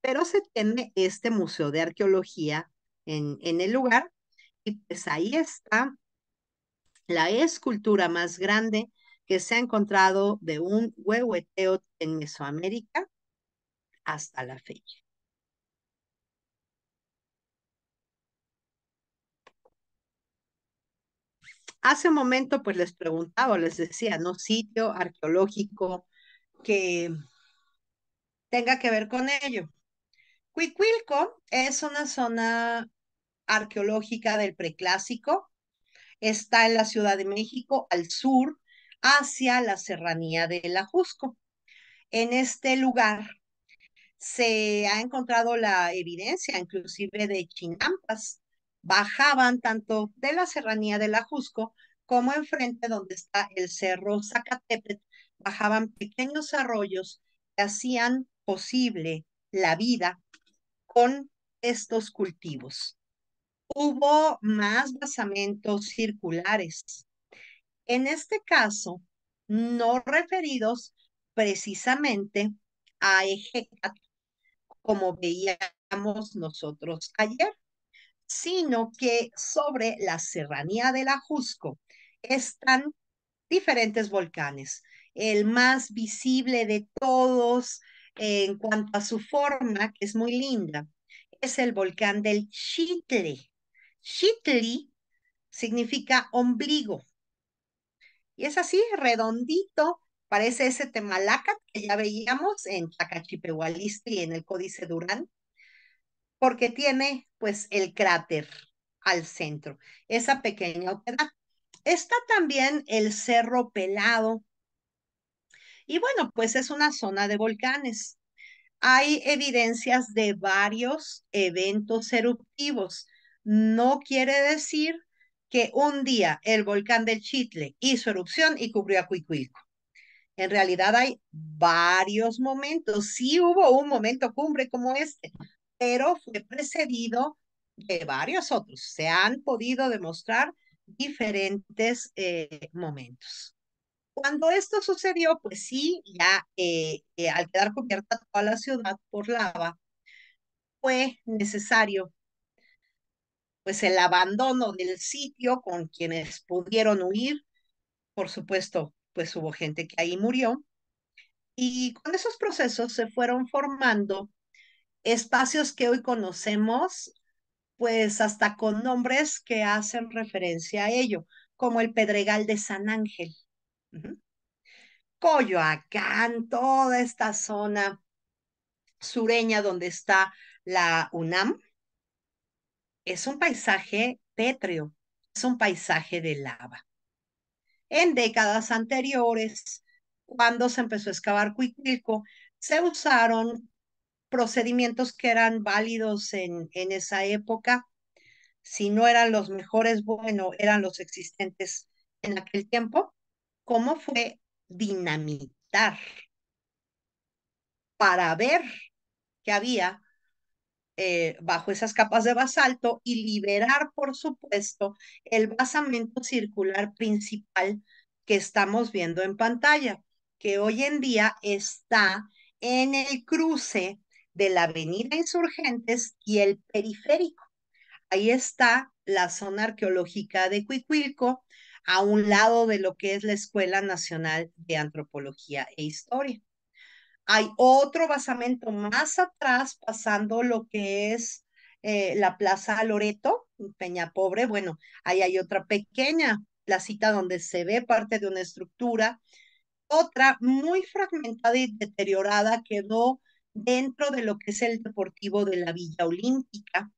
pero se tiene este museo de arqueología en, en el lugar y pues ahí está la escultura más grande que se ha encontrado de un huehueteo en Mesoamérica hasta la fecha. Hace un momento, pues les preguntaba, les decía, ¿no? Sitio arqueológico que tenga que ver con ello. Cuicuilco es una zona arqueológica del preclásico está en la Ciudad de México, al sur, hacia la serranía del Ajusco. En este lugar se ha encontrado la evidencia, inclusive de chinampas. Bajaban tanto de la serranía del Ajusco como enfrente donde está el cerro Zacatepet, bajaban pequeños arroyos que hacían posible la vida con estos cultivos hubo más basamentos circulares. En este caso, no referidos precisamente a eje como veíamos nosotros ayer, sino que sobre la serranía del Ajusco están diferentes volcanes. El más visible de todos en cuanto a su forma, que es muy linda, es el volcán del Chitle. Shitli significa ombligo. Y es así, redondito, parece ese temalaca que ya veíamos en y en el Códice Durán, porque tiene pues el cráter al centro, esa pequeña oquedad. Está también el Cerro Pelado. Y bueno, pues es una zona de volcanes. Hay evidencias de varios eventos eruptivos no quiere decir que un día el volcán del Chitle hizo erupción y cubrió a Cuicuilco. En realidad hay varios momentos. Sí hubo un momento cumbre como este, pero fue precedido de varios otros. Se han podido demostrar diferentes eh, momentos. Cuando esto sucedió, pues sí, ya eh, eh, al quedar cubierta toda la ciudad por lava, fue necesario pues el abandono del sitio con quienes pudieron huir. Por supuesto, pues hubo gente que ahí murió. Y con esos procesos se fueron formando espacios que hoy conocemos, pues hasta con nombres que hacen referencia a ello, como el Pedregal de San Ángel, Coyoacán, toda esta zona sureña donde está la UNAM, es un paisaje pétreo, es un paisaje de lava. En décadas anteriores, cuando se empezó a excavar Cuicuilco, se usaron procedimientos que eran válidos en, esa época. Si no eran los mejores, bueno, eran los existentes en aquel tiempo, ¿Cómo fue dinamitar para ver que había eh, bajo esas capas de basalto y liberar, por supuesto, el basamento circular principal que estamos viendo en pantalla, que hoy en día está en el cruce de la Avenida Insurgentes y el periférico. Ahí está la zona arqueológica de Cuicuilco, a un lado de lo que es la Escuela Nacional de Antropología e Historia. Hay otro basamento más atrás, pasando lo que es eh, la Plaza Loreto, Peña Pobre. Bueno, ahí hay otra pequeña placita donde se ve parte de una estructura. Otra muy fragmentada y deteriorada quedó dentro de lo que es el Deportivo de la Villa Olímpica.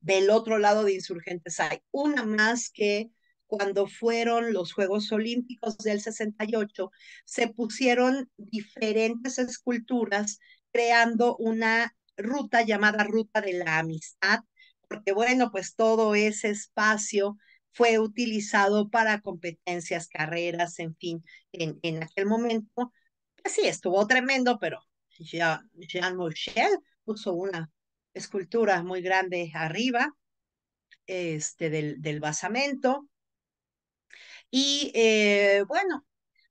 Del otro lado de Insurgentes hay una más que cuando fueron los Juegos Olímpicos del 68, se pusieron diferentes esculturas creando una ruta llamada Ruta de la Amistad, porque bueno, pues todo ese espacio fue utilizado para competencias, carreras, en fin, en, en aquel momento. Pues sí, estuvo tremendo, pero Jean, Jean Michel puso una escultura muy grande arriba este, del, del basamento. Y eh, bueno,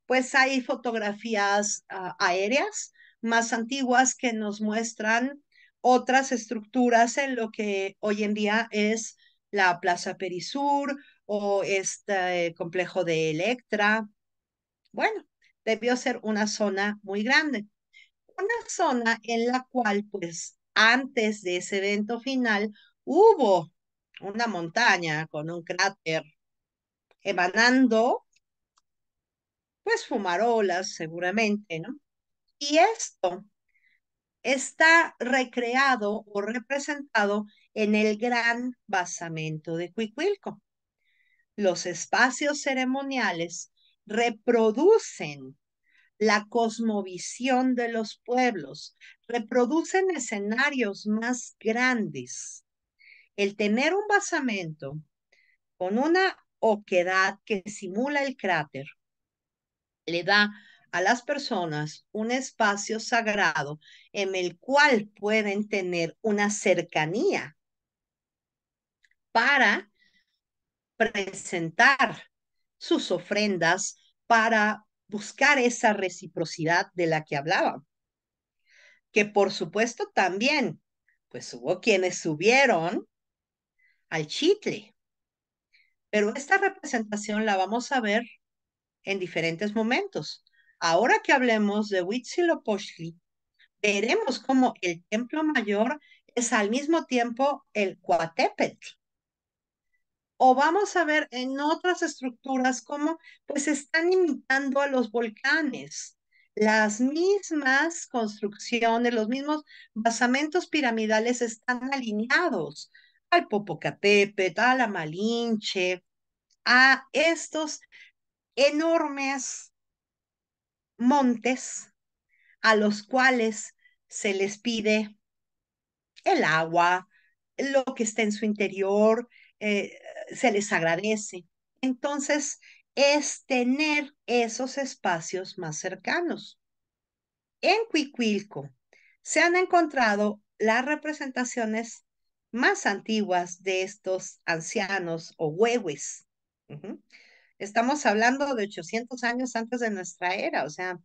pues hay fotografías ah, aéreas más antiguas que nos muestran otras estructuras en lo que hoy en día es la Plaza Perisur o este complejo de Electra. Bueno, debió ser una zona muy grande. Una zona en la cual, pues, antes de ese evento final, hubo una montaña con un cráter emanando, pues fumarolas seguramente, ¿no? Y esto está recreado o representado en el gran basamento de Cuicuilco. Los espacios ceremoniales reproducen la cosmovisión de los pueblos, reproducen escenarios más grandes. El tener un basamento con una que simula el cráter, le da a las personas un espacio sagrado en el cual pueden tener una cercanía para presentar sus ofrendas, para buscar esa reciprocidad de la que hablaba. Que por supuesto también, pues hubo quienes subieron al chitle pero esta representación la vamos a ver en diferentes momentos. Ahora que hablemos de Huitzilopochtli, veremos cómo el templo mayor es al mismo tiempo el Coatépetl. O vamos a ver en otras estructuras cómo pues están imitando a los volcanes, las mismas construcciones, los mismos basamentos piramidales están alineados al Popocatépetl, a la Malinche, a estos enormes montes a los cuales se les pide el agua, lo que está en su interior, eh, se les agradece. Entonces, es tener esos espacios más cercanos. En Cuicuilco se han encontrado las representaciones más antiguas de estos ancianos o huehues. Estamos hablando de 800 años antes de nuestra era, o sea,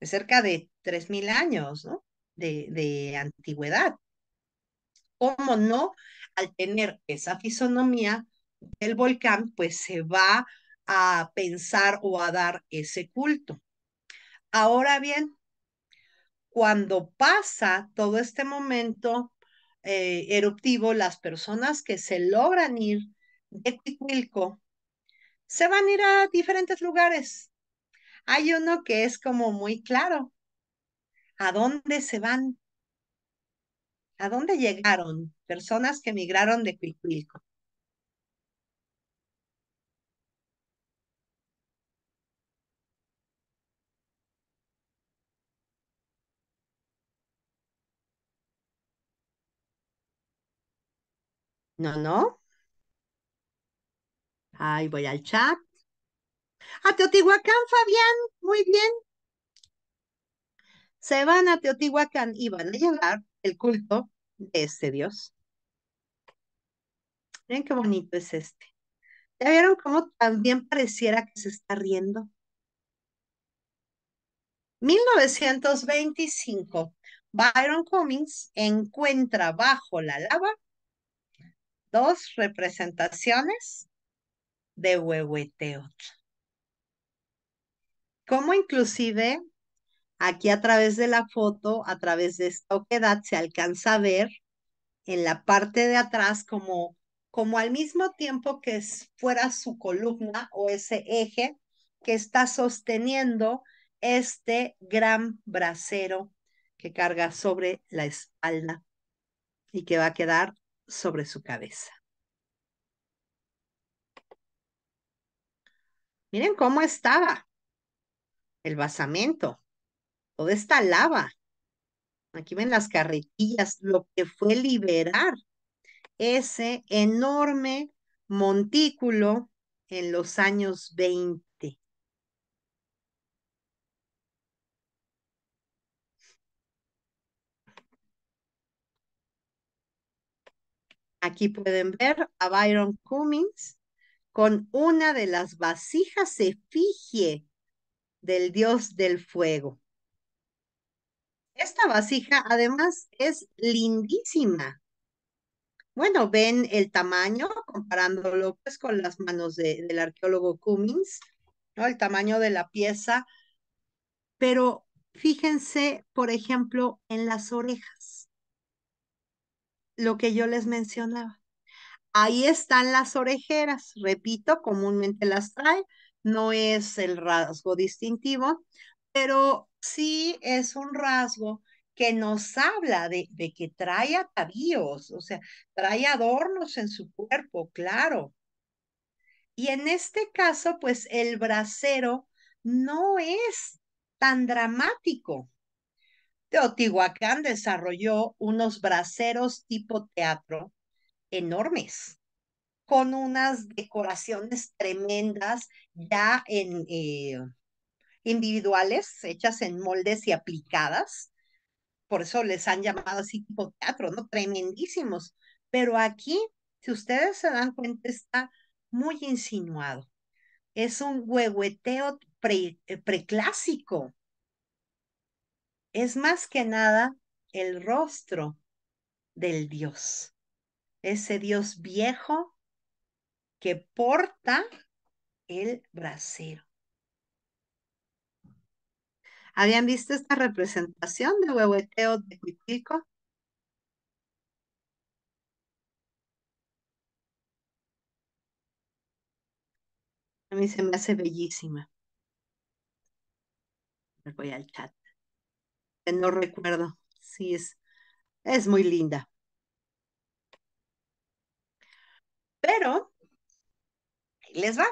de cerca de 3.000 años ¿no? de, de antigüedad. ¿Cómo no? Al tener esa fisonomía el volcán, pues se va a pensar o a dar ese culto. Ahora bien, cuando pasa todo este momento eh, eruptivo, las personas que se logran ir de Cuicuilco se van a ir a diferentes lugares. Hay uno que es como muy claro. ¿A dónde se van? ¿A dónde llegaron personas que migraron de Cuicuilco? No, no. Ahí voy al chat. A Teotihuacán, Fabián. Muy bien. Se van a Teotihuacán y van a llegar el culto de este Dios. Miren qué bonito es este. ¿Ya vieron cómo también pareciera que se está riendo? 1925. Byron Cummings encuentra bajo la lava dos representaciones de Huehueteot Como inclusive aquí a través de la foto, a través de esta oquedad, se alcanza a ver en la parte de atrás como, como al mismo tiempo que fuera su columna o ese eje que está sosteniendo este gran brasero que carga sobre la espalda y que va a quedar sobre su cabeza. Miren cómo estaba el basamento, toda esta lava. Aquí ven las carretillas, lo que fue liberar ese enorme montículo en los años 20. Aquí pueden ver a Byron Cummings con una de las vasijas efigie del dios del fuego. Esta vasija además es lindísima. Bueno, ven el tamaño comparándolo pues, con las manos del arqueólogo Cummings, ¿no? El tamaño de la pieza, pero fíjense, por ejemplo, en las orejas lo que yo les mencionaba. Ahí están las orejeras, repito, comúnmente las trae, no es el rasgo distintivo, pero sí es un rasgo que nos habla de, de que trae atavíos, o sea, trae adornos en su cuerpo, claro. Y en este caso, pues el brasero no es tan dramático. Teotihuacán desarrolló unos braseros tipo teatro enormes, con unas decoraciones tremendas ya en eh, individuales, hechas en moldes y aplicadas. Por eso les han llamado así tipo teatro, ¿no? Tremendísimos. Pero aquí, si ustedes se dan cuenta, está muy insinuado. Es un huehueteo preclásico es más que nada el rostro del Dios, ese Dios viejo que porta el brasero. ¿Habían visto esta representación de huehueteo de pico? A mí se me hace bellísima. voy al chat no recuerdo. Sí, es, es muy linda. Pero, ahí les va.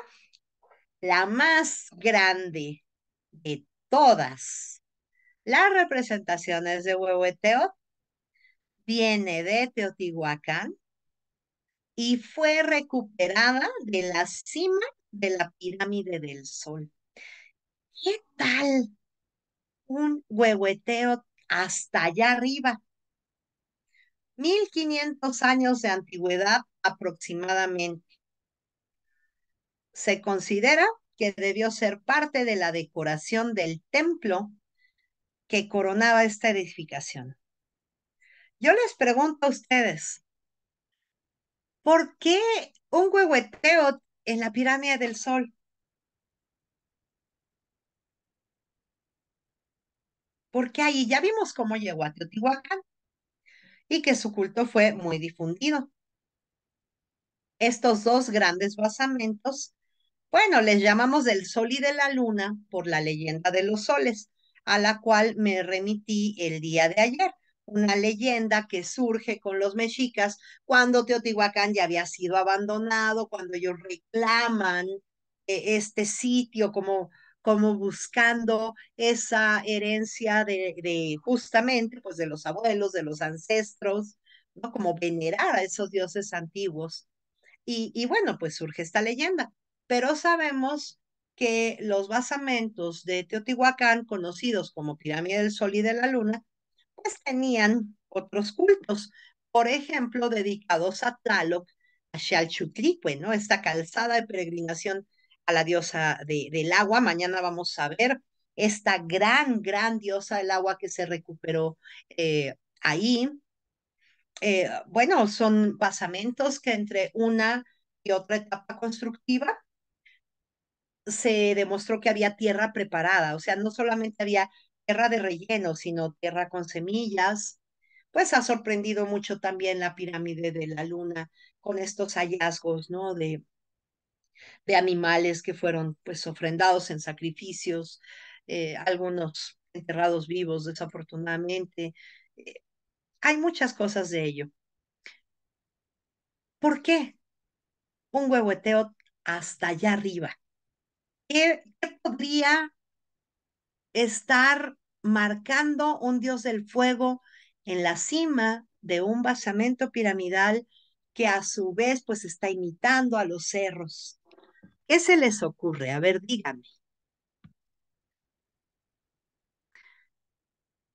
La más grande de todas las representaciones de huehueteo viene de Teotihuacán y fue recuperada de la cima de la pirámide del Sol. ¿Qué tal? un huehueteo hasta allá arriba. 1500 años de antigüedad aproximadamente. Se considera que debió ser parte de la decoración del templo que coronaba esta edificación. Yo les pregunto a ustedes, ¿por qué un huehueteo en la pirámide del sol? porque ahí ya vimos cómo llegó a Teotihuacán y que su culto fue muy difundido. Estos dos grandes basamentos, bueno, les llamamos del sol y de la luna por la leyenda de los soles, a la cual me remití el día de ayer, una leyenda que surge con los mexicas cuando Teotihuacán ya había sido abandonado, cuando ellos reclaman eh, este sitio como como buscando esa herencia de, justamente pues de los abuelos, de los ancestros, ¿no? Como venerar a esos dioses antiguos. Y, bueno, pues surge esta leyenda. Pero sabemos que los basamentos de Teotihuacán, conocidos como Pirámide del Sol y de la Luna, pues tenían otros cultos, por ejemplo, dedicados a Tlaloc, a Xalchutlicue, ¿no? Esta calzada de peregrinación a la diosa del agua. Mañana vamos a ver esta gran, gran diosa del agua que se recuperó eh, ahí. Eh, bueno, son basamentos que entre una y otra etapa constructiva se demostró que había tierra preparada, o sea, no solamente había tierra de relleno, sino tierra con semillas. Pues ha sorprendido mucho también la pirámide de la luna con estos hallazgos, ¿no? De, de animales que fueron pues ofrendados en sacrificios, eh, algunos enterrados vivos desafortunadamente. Eh, hay muchas cosas de ello. ¿Por qué un huehueteo hasta allá arriba? ¿Qué, qué podría estar marcando un dios del fuego en la cima de un basamento piramidal que a su vez pues está imitando a los cerros. ¿Qué se les ocurre? A ver, dígame.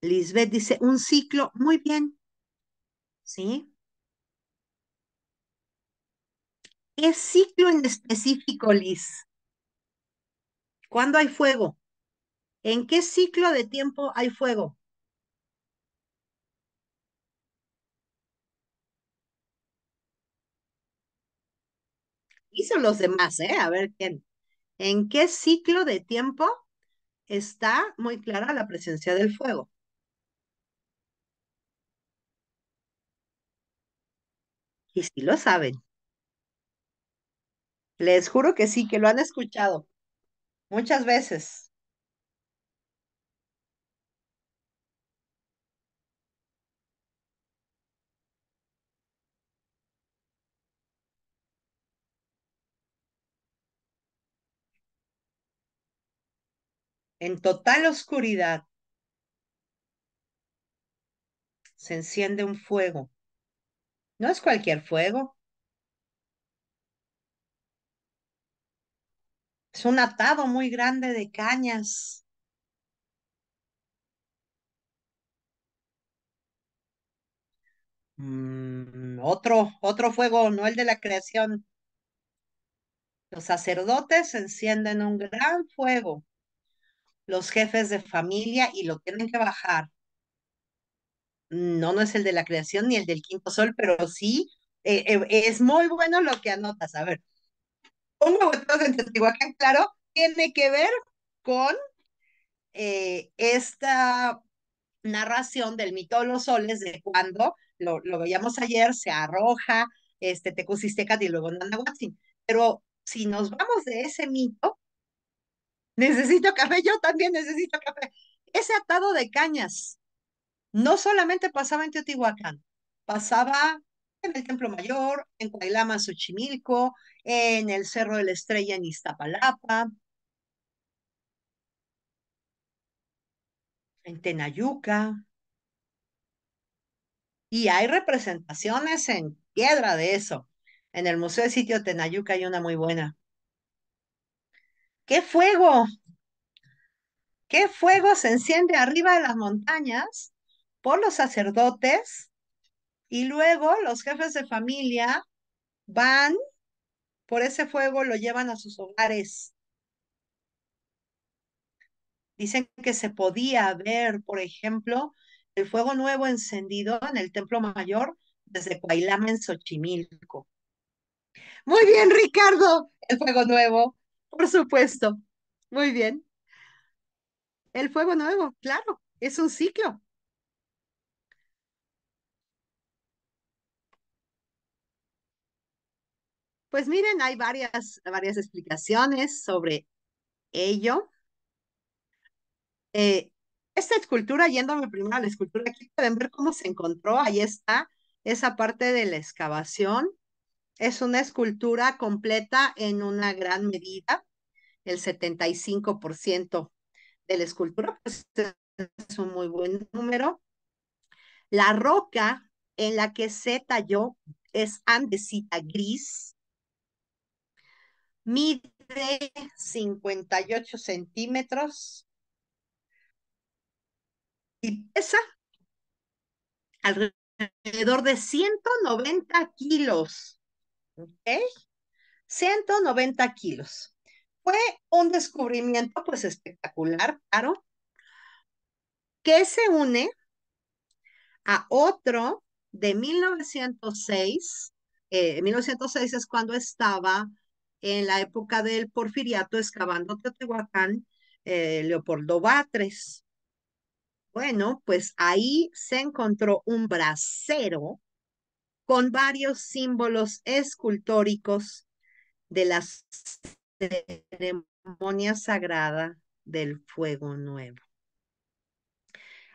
Lisbeth dice, un ciclo, muy bien. ¿Sí? ¿Qué ciclo en específico, Liz? ¿Cuándo hay fuego? ¿En qué ciclo de tiempo hay fuego? hizo los demás, ¿eh? A ver quién. ¿En qué ciclo de tiempo está muy clara la presencia del fuego? Y si lo saben. Les juro que sí, que lo han escuchado muchas veces. en total oscuridad, se enciende un fuego. No es cualquier fuego. Es un atado muy grande de cañas. Mm, otro, otro fuego, no el de la creación. Los sacerdotes encienden un gran fuego los jefes de familia y lo tienen que bajar. No, no es el de la creación ni el del quinto sol, pero sí eh, eh, es muy bueno lo que anotas. A ver, un momento en Teotihuacán, claro, tiene que ver con eh, esta narración del mito de los soles, de cuando, lo, lo veíamos ayer, se arroja este y luego Nanahuatzin, Pero si nos vamos de ese mito, necesito café, yo también necesito café. Ese atado de cañas no solamente pasaba en Teotihuacán, pasaba en el Templo Mayor, en Cuailama, Xochimilco, en el Cerro de la Estrella, en Iztapalapa, en Tenayuca. Y hay representaciones en piedra de eso. En el Museo de Sitio Tenayuca hay una muy buena. ¿Qué fuego? ¿Qué fuego se enciende arriba de las montañas por los sacerdotes? Y luego los jefes de familia van por ese fuego, lo llevan a sus hogares. Dicen que se podía ver, por ejemplo, el fuego nuevo encendido en el Templo Mayor desde Coailama en Xochimilco. Muy bien, Ricardo, el fuego nuevo por supuesto. Muy bien. El fuego nuevo, claro, es un ciclo. Pues miren, hay varias, varias explicaciones sobre ello. Eh, esta escultura, yéndome primero a la escultura, aquí pueden ver cómo se encontró, ahí está esa parte de la excavación. Es una escultura completa en una gran medida, el 75% de la escultura, pues, es un muy buen número. La roca en la que se talló es andesita gris, mide 58 centímetros y pesa alrededor de 190 kilos. 190 ¿Eh? kilos. Fue un descubrimiento pues espectacular, claro, que se une a otro de 1906. 1906 eh, es cuando estaba en la época del porfiriato excavando Teotihuacán eh, Leopoldo Batres. Bueno, pues ahí se encontró un brasero con varios símbolos escultóricos de la ceremonia sagrada del fuego nuevo.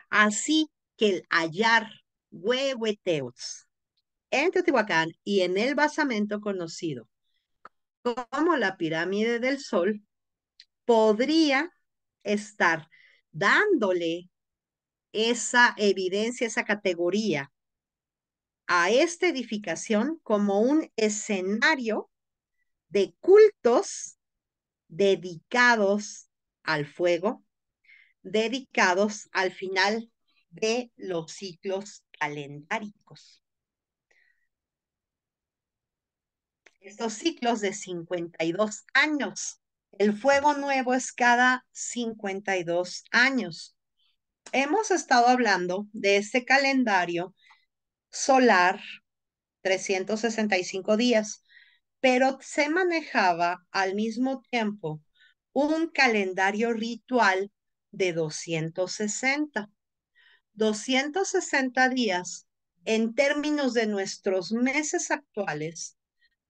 Así que el hallar huehueteos en Teotihuacán y en el basamento conocido como la pirámide del sol podría estar dándole esa evidencia, esa categoría a esta edificación como un escenario de cultos dedicados al fuego, dedicados al final de los ciclos calendáricos. Estos ciclos de 52 años. El fuego nuevo es cada 52 años. Hemos estado hablando de ese calendario solar 365 días, pero se manejaba al mismo tiempo un calendario ritual de 260. 260 días en términos de nuestros meses actuales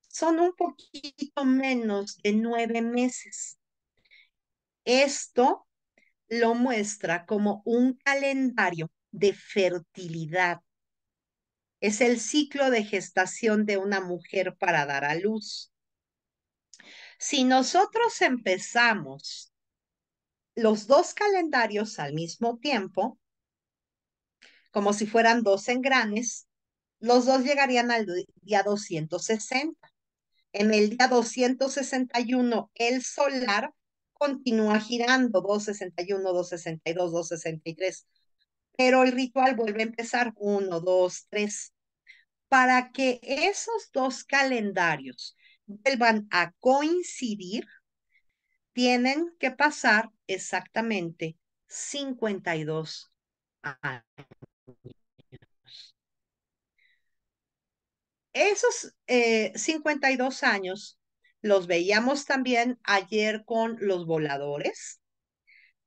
son un poquito menos de nueve meses. Esto lo muestra como un calendario de fertilidad es el ciclo de gestación de una mujer para dar a luz. Si nosotros empezamos los dos calendarios al mismo tiempo, como si fueran dos engranes, los dos llegarían al día 260. En el día 261, el solar continúa girando 261, 262, 263, pero el ritual vuelve a empezar uno, dos, tres, para que esos dos calendarios vuelvan a coincidir, tienen que pasar exactamente 52 años. Esos 52 eh, años los veíamos también ayer con los voladores,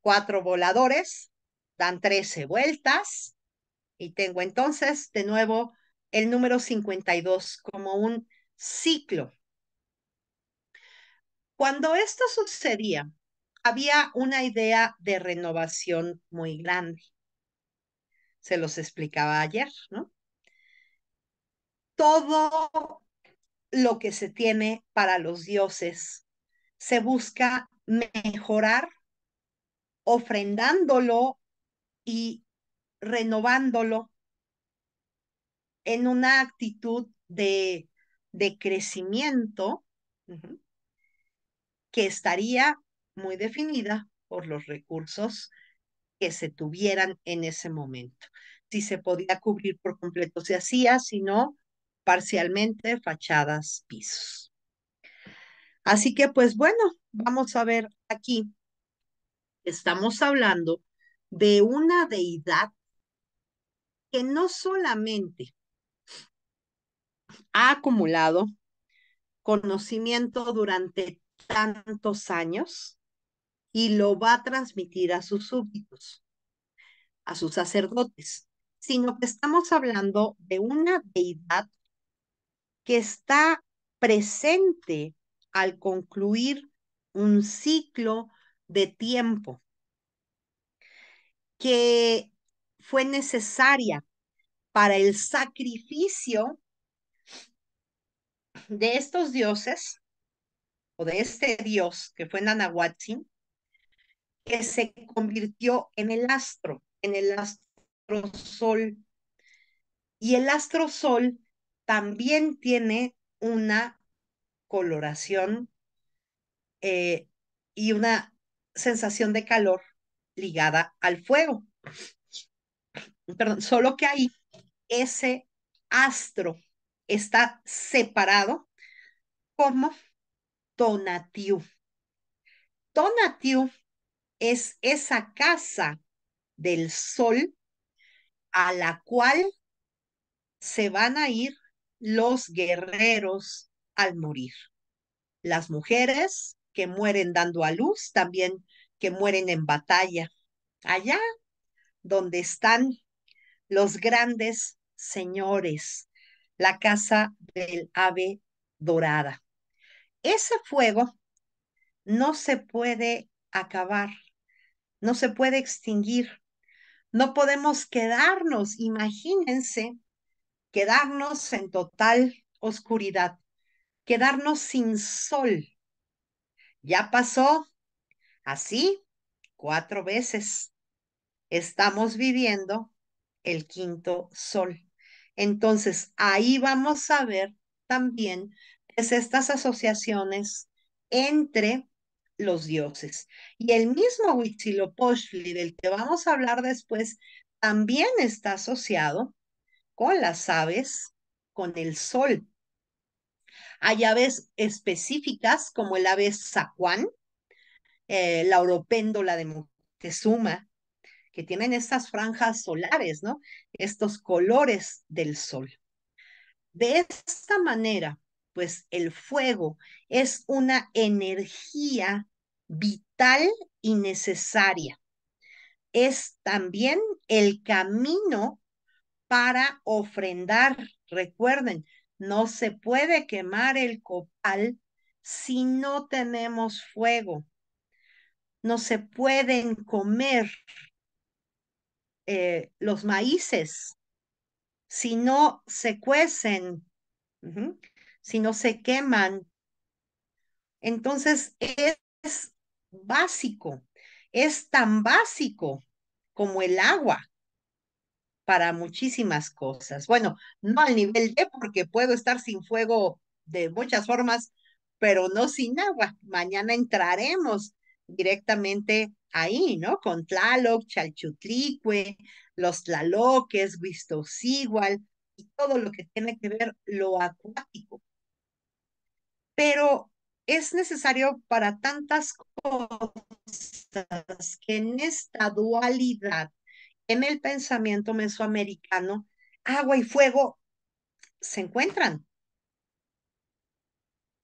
cuatro voladores, dan 13 vueltas y tengo entonces de nuevo el número 52 como un ciclo. Cuando esto sucedía, había una idea de renovación muy grande. Se los explicaba ayer, ¿no? Todo lo que se tiene para los dioses se busca mejorar ofrendándolo y renovándolo en una actitud de, crecimiento que estaría muy definida por los recursos que se tuvieran en ese momento. Si se podía cubrir por completo, se hacía, si no, parcialmente fachadas, pisos. Así que, pues bueno, vamos a ver aquí. Estamos hablando de una deidad que no solamente ha acumulado conocimiento durante tantos años y lo va a transmitir a sus súbditos, a sus sacerdotes, sino que estamos hablando de una deidad que está presente al concluir un ciclo de tiempo que fue necesaria para el sacrificio de estos dioses o de este dios que fue Nanahuatzin, que se convirtió en el astro, en el astro sol. Y el astro sol también tiene una coloración eh, y una sensación de calor ligada al fuego. Perdón, solo que ahí ese astro está separado como Tonatiu. Tonatiu es esa casa del sol a la cual se van a ir los guerreros al morir. Las mujeres que mueren dando a luz también que mueren en batalla, allá donde están los grandes señores, la casa del ave dorada. Ese fuego no se puede acabar, no se puede extinguir, no podemos quedarnos, imagínense, quedarnos en total oscuridad, quedarnos sin sol. Ya pasó Así, cuatro veces estamos viviendo el quinto sol. Entonces, ahí vamos a ver también pues, estas asociaciones entre los dioses. Y el mismo Huitzilopochtli, del que vamos a hablar después, también está asociado con las aves, con el sol. Hay aves específicas como el ave sacuán. Eh, la oropéndola de Moctezuma, que tienen estas franjas solares, ¿no? Estos colores del sol. De esta manera, pues el fuego es una energía vital y necesaria. Es también el camino para ofrendar. Recuerden, no se puede quemar el copal si no tenemos fuego no se pueden comer eh, los maíces si no se cuecen, si no se queman. Entonces e-, es básico, es tan básico como el agua para muchísimas cosas. Bueno, no al nivel de, porque puedo estar sin fuego de muchas formas, pero no sin agua. Mañana entraremos directamente ahí, ¿no? Con Tlaloc, Chalchutlicue, los Tlaloques, huistosigual y todo lo que tiene que ver lo acuático. Pero es necesario para tantas cosas que en esta dualidad, en el pensamiento mesoamericano, agua y fuego se encuentran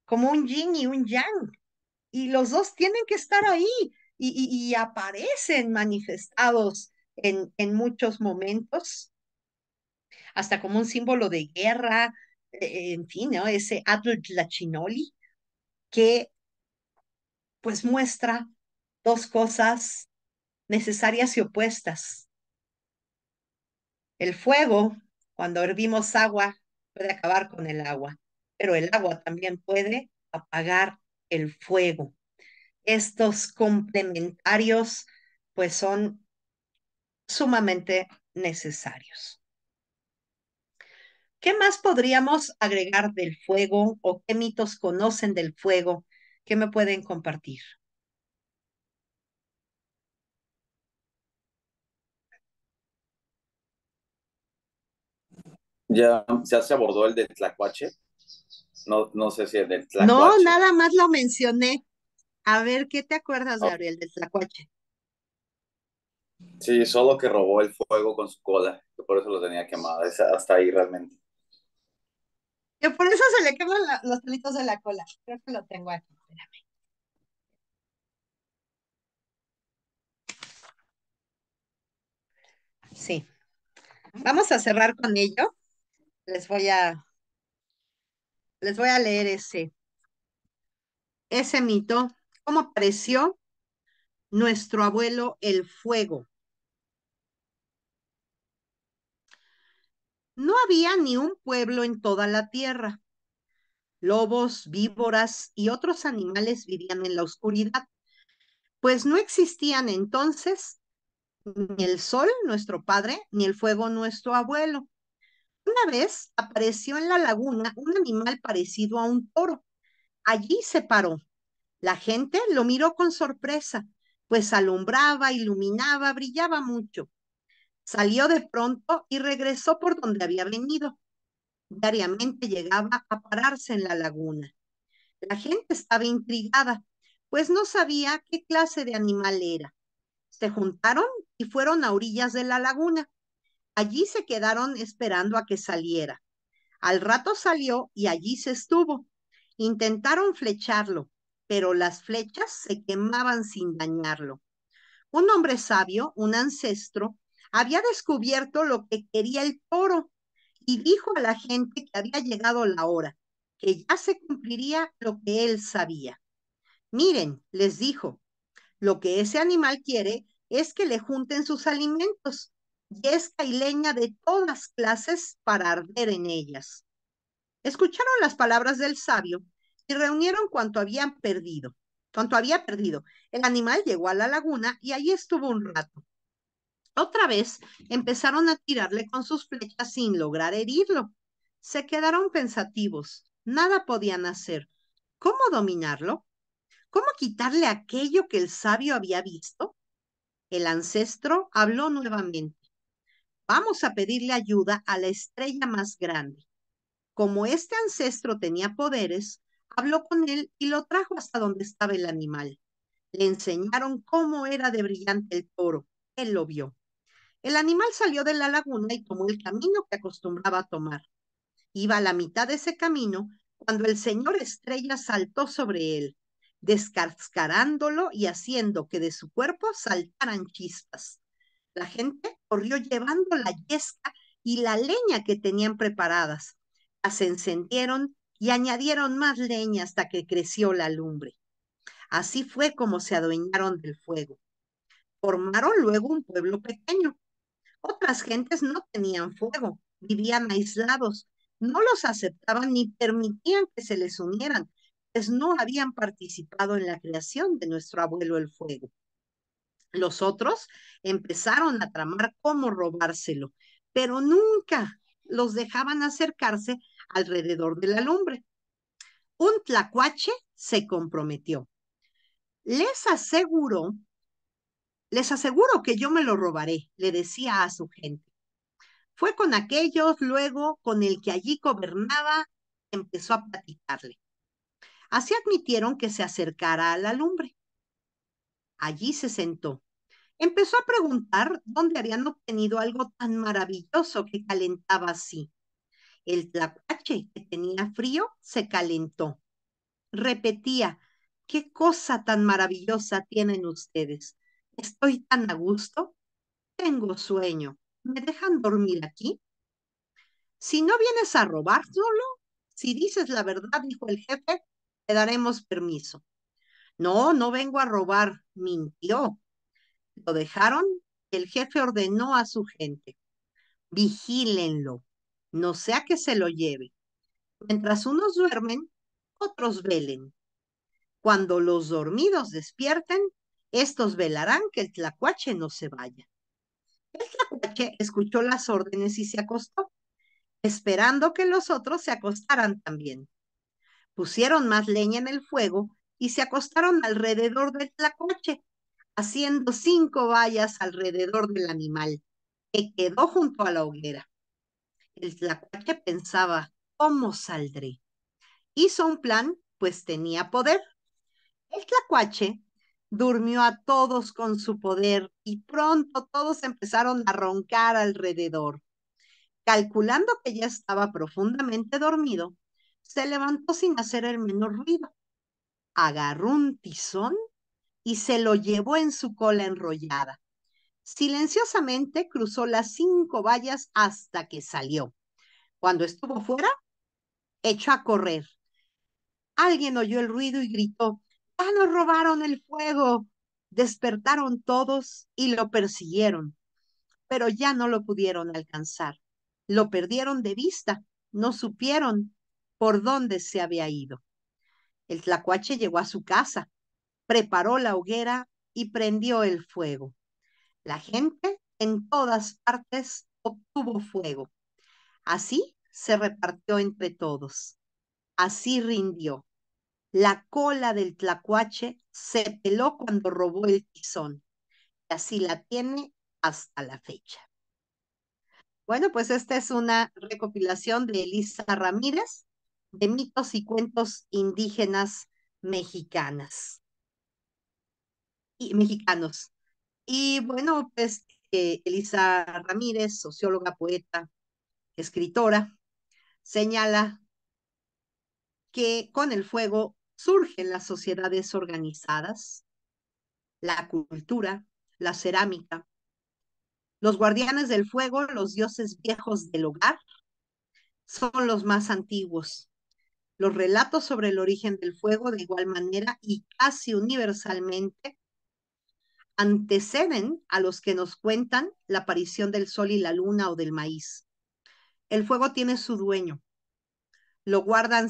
como un yin y un yang y los dos tienen que estar ahí y, aparecen manifestados en, en, muchos momentos, hasta como un símbolo de guerra, eh, en fin, ese la Lachinoli, que pues muestra dos cosas necesarias y opuestas. El fuego, cuando hervimos agua, puede acabar con el agua, pero el agua también puede apagar el fuego. Estos complementarios pues son sumamente necesarios. ¿Qué más podríamos agregar del fuego o qué mitos conocen del fuego que me pueden compartir? Ya, se abordó el de Tlacuache, no, no sé si es del tlacuache. No, nada más lo mencioné. A ver, ¿qué te acuerdas, oh. Gabriel, del tlacuache? Sí, solo que robó el fuego con su cola, Yo por eso lo tenía quemado, hasta ahí realmente. Yo por eso se le queman los pelitos de la cola. Creo que lo tengo aquí, espérame. Sí. Vamos a cerrar con ello. Les voy a les voy a leer ese, ese mito, cómo apareció nuestro abuelo el fuego. No había ni un pueblo en toda la tierra. Lobos, víboras y otros animales vivían en la oscuridad, pues no existían entonces ni el sol, nuestro padre, ni el fuego, nuestro abuelo. Una vez apareció en la laguna un animal parecido a un toro. Allí se paró. La gente lo miró con sorpresa, pues alumbraba, iluminaba, brillaba mucho. Salió de pronto y regresó por donde había venido. Diariamente llegaba a pararse en la laguna. La gente estaba intrigada, pues no sabía qué clase de animal era. Se juntaron y fueron a orillas de la laguna. Allí se quedaron esperando a que saliera. Al rato salió y allí se estuvo. Intentaron flecharlo, pero las flechas se quemaban sin dañarlo. Un hombre sabio, un ancestro, había descubierto lo que quería el toro y dijo a la gente que había llegado la hora, que ya se cumpliría lo que él sabía. Miren, les dijo, lo que ese animal quiere es que le junten sus alimentos yesca y leña de todas clases para arder en ellas. Escucharon las palabras del sabio y reunieron cuanto habían perdido, cuanto había perdido. El animal llegó a la laguna y allí estuvo un rato. Otra vez empezaron a tirarle con sus flechas sin lograr herirlo. Se quedaron pensativos. Nada podían hacer. ¿Cómo dominarlo? ¿Cómo quitarle aquello que el sabio había visto? El ancestro habló nuevamente. Vamos a pedirle ayuda a la estrella más grande. Como este ancestro tenía poderes, habló con él y lo trajo hasta donde estaba el animal. Le enseñaron cómo era de brillante el toro. Él lo vio. El animal salió de la laguna y tomó el camino que acostumbraba a tomar. Iba a la mitad de ese camino cuando el señor estrella saltó sobre él, descascarándolo y haciendo que de su cuerpo saltaran chispas. La gente corrió llevando la yesca y la leña que tenían preparadas. Las encendieron y añadieron más leña hasta que creció la lumbre. Así fue como se adueñaron del fuego. Formaron luego un pueblo pequeño. Otras gentes no tenían fuego, vivían aislados, no los aceptaban ni permitían que se les unieran, pues no habían participado en la creación de nuestro abuelo el fuego los otros empezaron a tramar cómo robárselo, pero nunca los dejaban acercarse alrededor de la lumbre. Un tlacuache se comprometió. Les aseguro, les aseguro que yo me lo robaré, le decía a su gente. Fue con aquellos, luego con el que allí gobernaba, empezó a platicarle. Así admitieron que se acercara a la lumbre. Allí se sentó. Empezó a preguntar dónde habían obtenido algo tan maravilloso que calentaba así. El tlacuache, que tenía frío, se calentó. Repetía, ¿qué cosa tan maravillosa tienen ustedes? Estoy tan a gusto. Tengo sueño. ¿Me dejan dormir aquí? Si no vienes a robar solo, si dices la verdad, dijo el jefe, te daremos permiso. No, no vengo a robar, mintió. Lo dejaron, el jefe ordenó a su gente, vigílenlo, no sea que se lo lleve. Mientras unos duermen, otros velen. Cuando los dormidos despierten, estos velarán que el tlacuache no se vaya. El tlacuache escuchó las órdenes y se acostó, esperando que los otros se acostaran también. Pusieron más leña en el fuego y se acostaron alrededor del tlacuache, haciendo cinco vallas alrededor del animal, que quedó junto a la hoguera. El tlacuache pensaba, ¿cómo saldré? Hizo un plan, pues tenía poder. El tlacuache durmió a todos con su poder y pronto todos empezaron a roncar alrededor. Calculando que ya estaba profundamente dormido, se levantó sin hacer el menor ruido agarró un tizón y se lo llevó en su cola enrollada. Silenciosamente cruzó las cinco vallas hasta que salió. Cuando estuvo fuera, echó a correr. Alguien oyó el ruido y gritó, ¡Ya nos robaron el fuego! Despertaron todos y lo persiguieron, pero ya no lo pudieron alcanzar. Lo perdieron de vista, no supieron por dónde se había ido. El tlacuache llegó a su casa, preparó la hoguera y prendió el fuego. La gente en todas partes obtuvo fuego. Así se repartió entre todos. Así rindió. La cola del tlacuache se peló cuando robó el tizón. Y así la tiene hasta la fecha. Bueno, pues esta es una recopilación de Elisa Ramírez de mitos y cuentos indígenas mexicanas. Y, mexicanos. Y bueno, pues eh, Elisa Ramírez, socióloga, poeta, escritora, señala que con el fuego surgen las sociedades organizadas, la cultura, la cerámica, los guardianes del fuego, los dioses viejos del hogar, son los más antiguos. Los relatos sobre el origen del fuego, de igual manera y casi universalmente, anteceden a los que nos cuentan la aparición del sol y la luna o del maíz. El fuego tiene su dueño. Lo guardan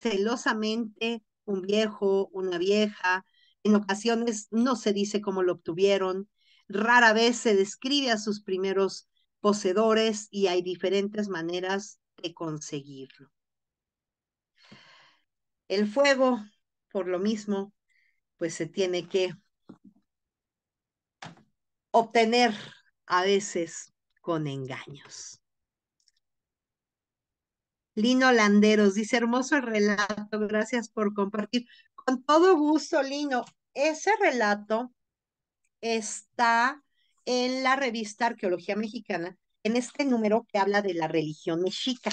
celosamente un viejo, una vieja. En ocasiones no se dice cómo lo obtuvieron. Rara vez se describe a sus primeros poseedores y hay diferentes maneras de conseguirlo. El fuego, por lo mismo, pues se tiene que obtener a veces con engaños. Lino Landeros dice, hermoso el relato, gracias por compartir. Con todo gusto, Lino, ese relato está en la revista Arqueología Mexicana, en este número que habla de la religión mexica.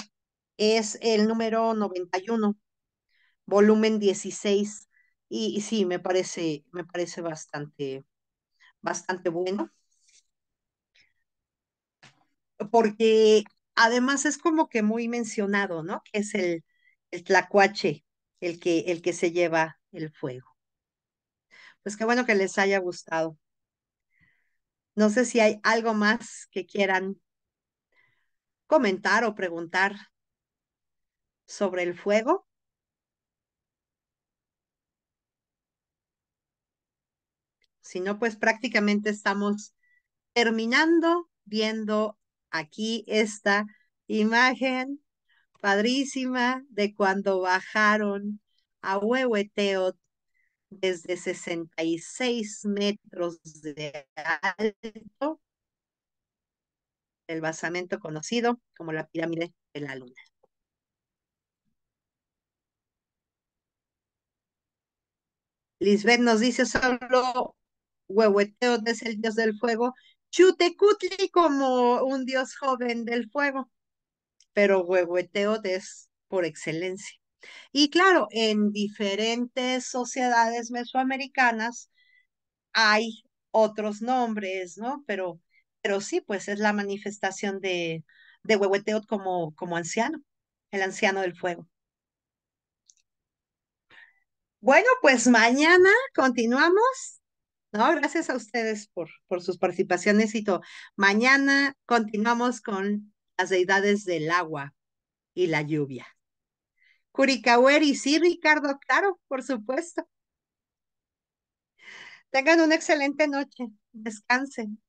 Es el número 91 volumen 16. Y, sí, me parece, me parece bastante, bastante bueno. Porque además es como que muy mencionado, ¿no? Que es el, el tlacuache el que, el que se lleva el fuego. Pues qué bueno que les haya gustado. No sé si hay algo más que quieran comentar o preguntar sobre el fuego. Si no, pues prácticamente estamos terminando viendo aquí esta imagen padrísima de cuando bajaron a Huehueteo desde 66 metros de alto, el basamento conocido como la pirámide de la luna. Lisbeth nos dice solo Huehueteot es el dios del fuego, Chutecutli como un dios joven del fuego, pero Huehueteot es por excelencia. Y claro, en diferentes sociedades mesoamericanas hay otros nombres, ¿no? Pero, pero sí, pues es la manifestación de, de Huehueteot como, como anciano, el anciano del fuego. Bueno, pues mañana continuamos no, gracias a ustedes por, por sus participaciones y todo. Mañana continuamos con las deidades del agua y la lluvia. y sí, Ricardo, claro, por supuesto. Tengan una excelente noche. Descansen.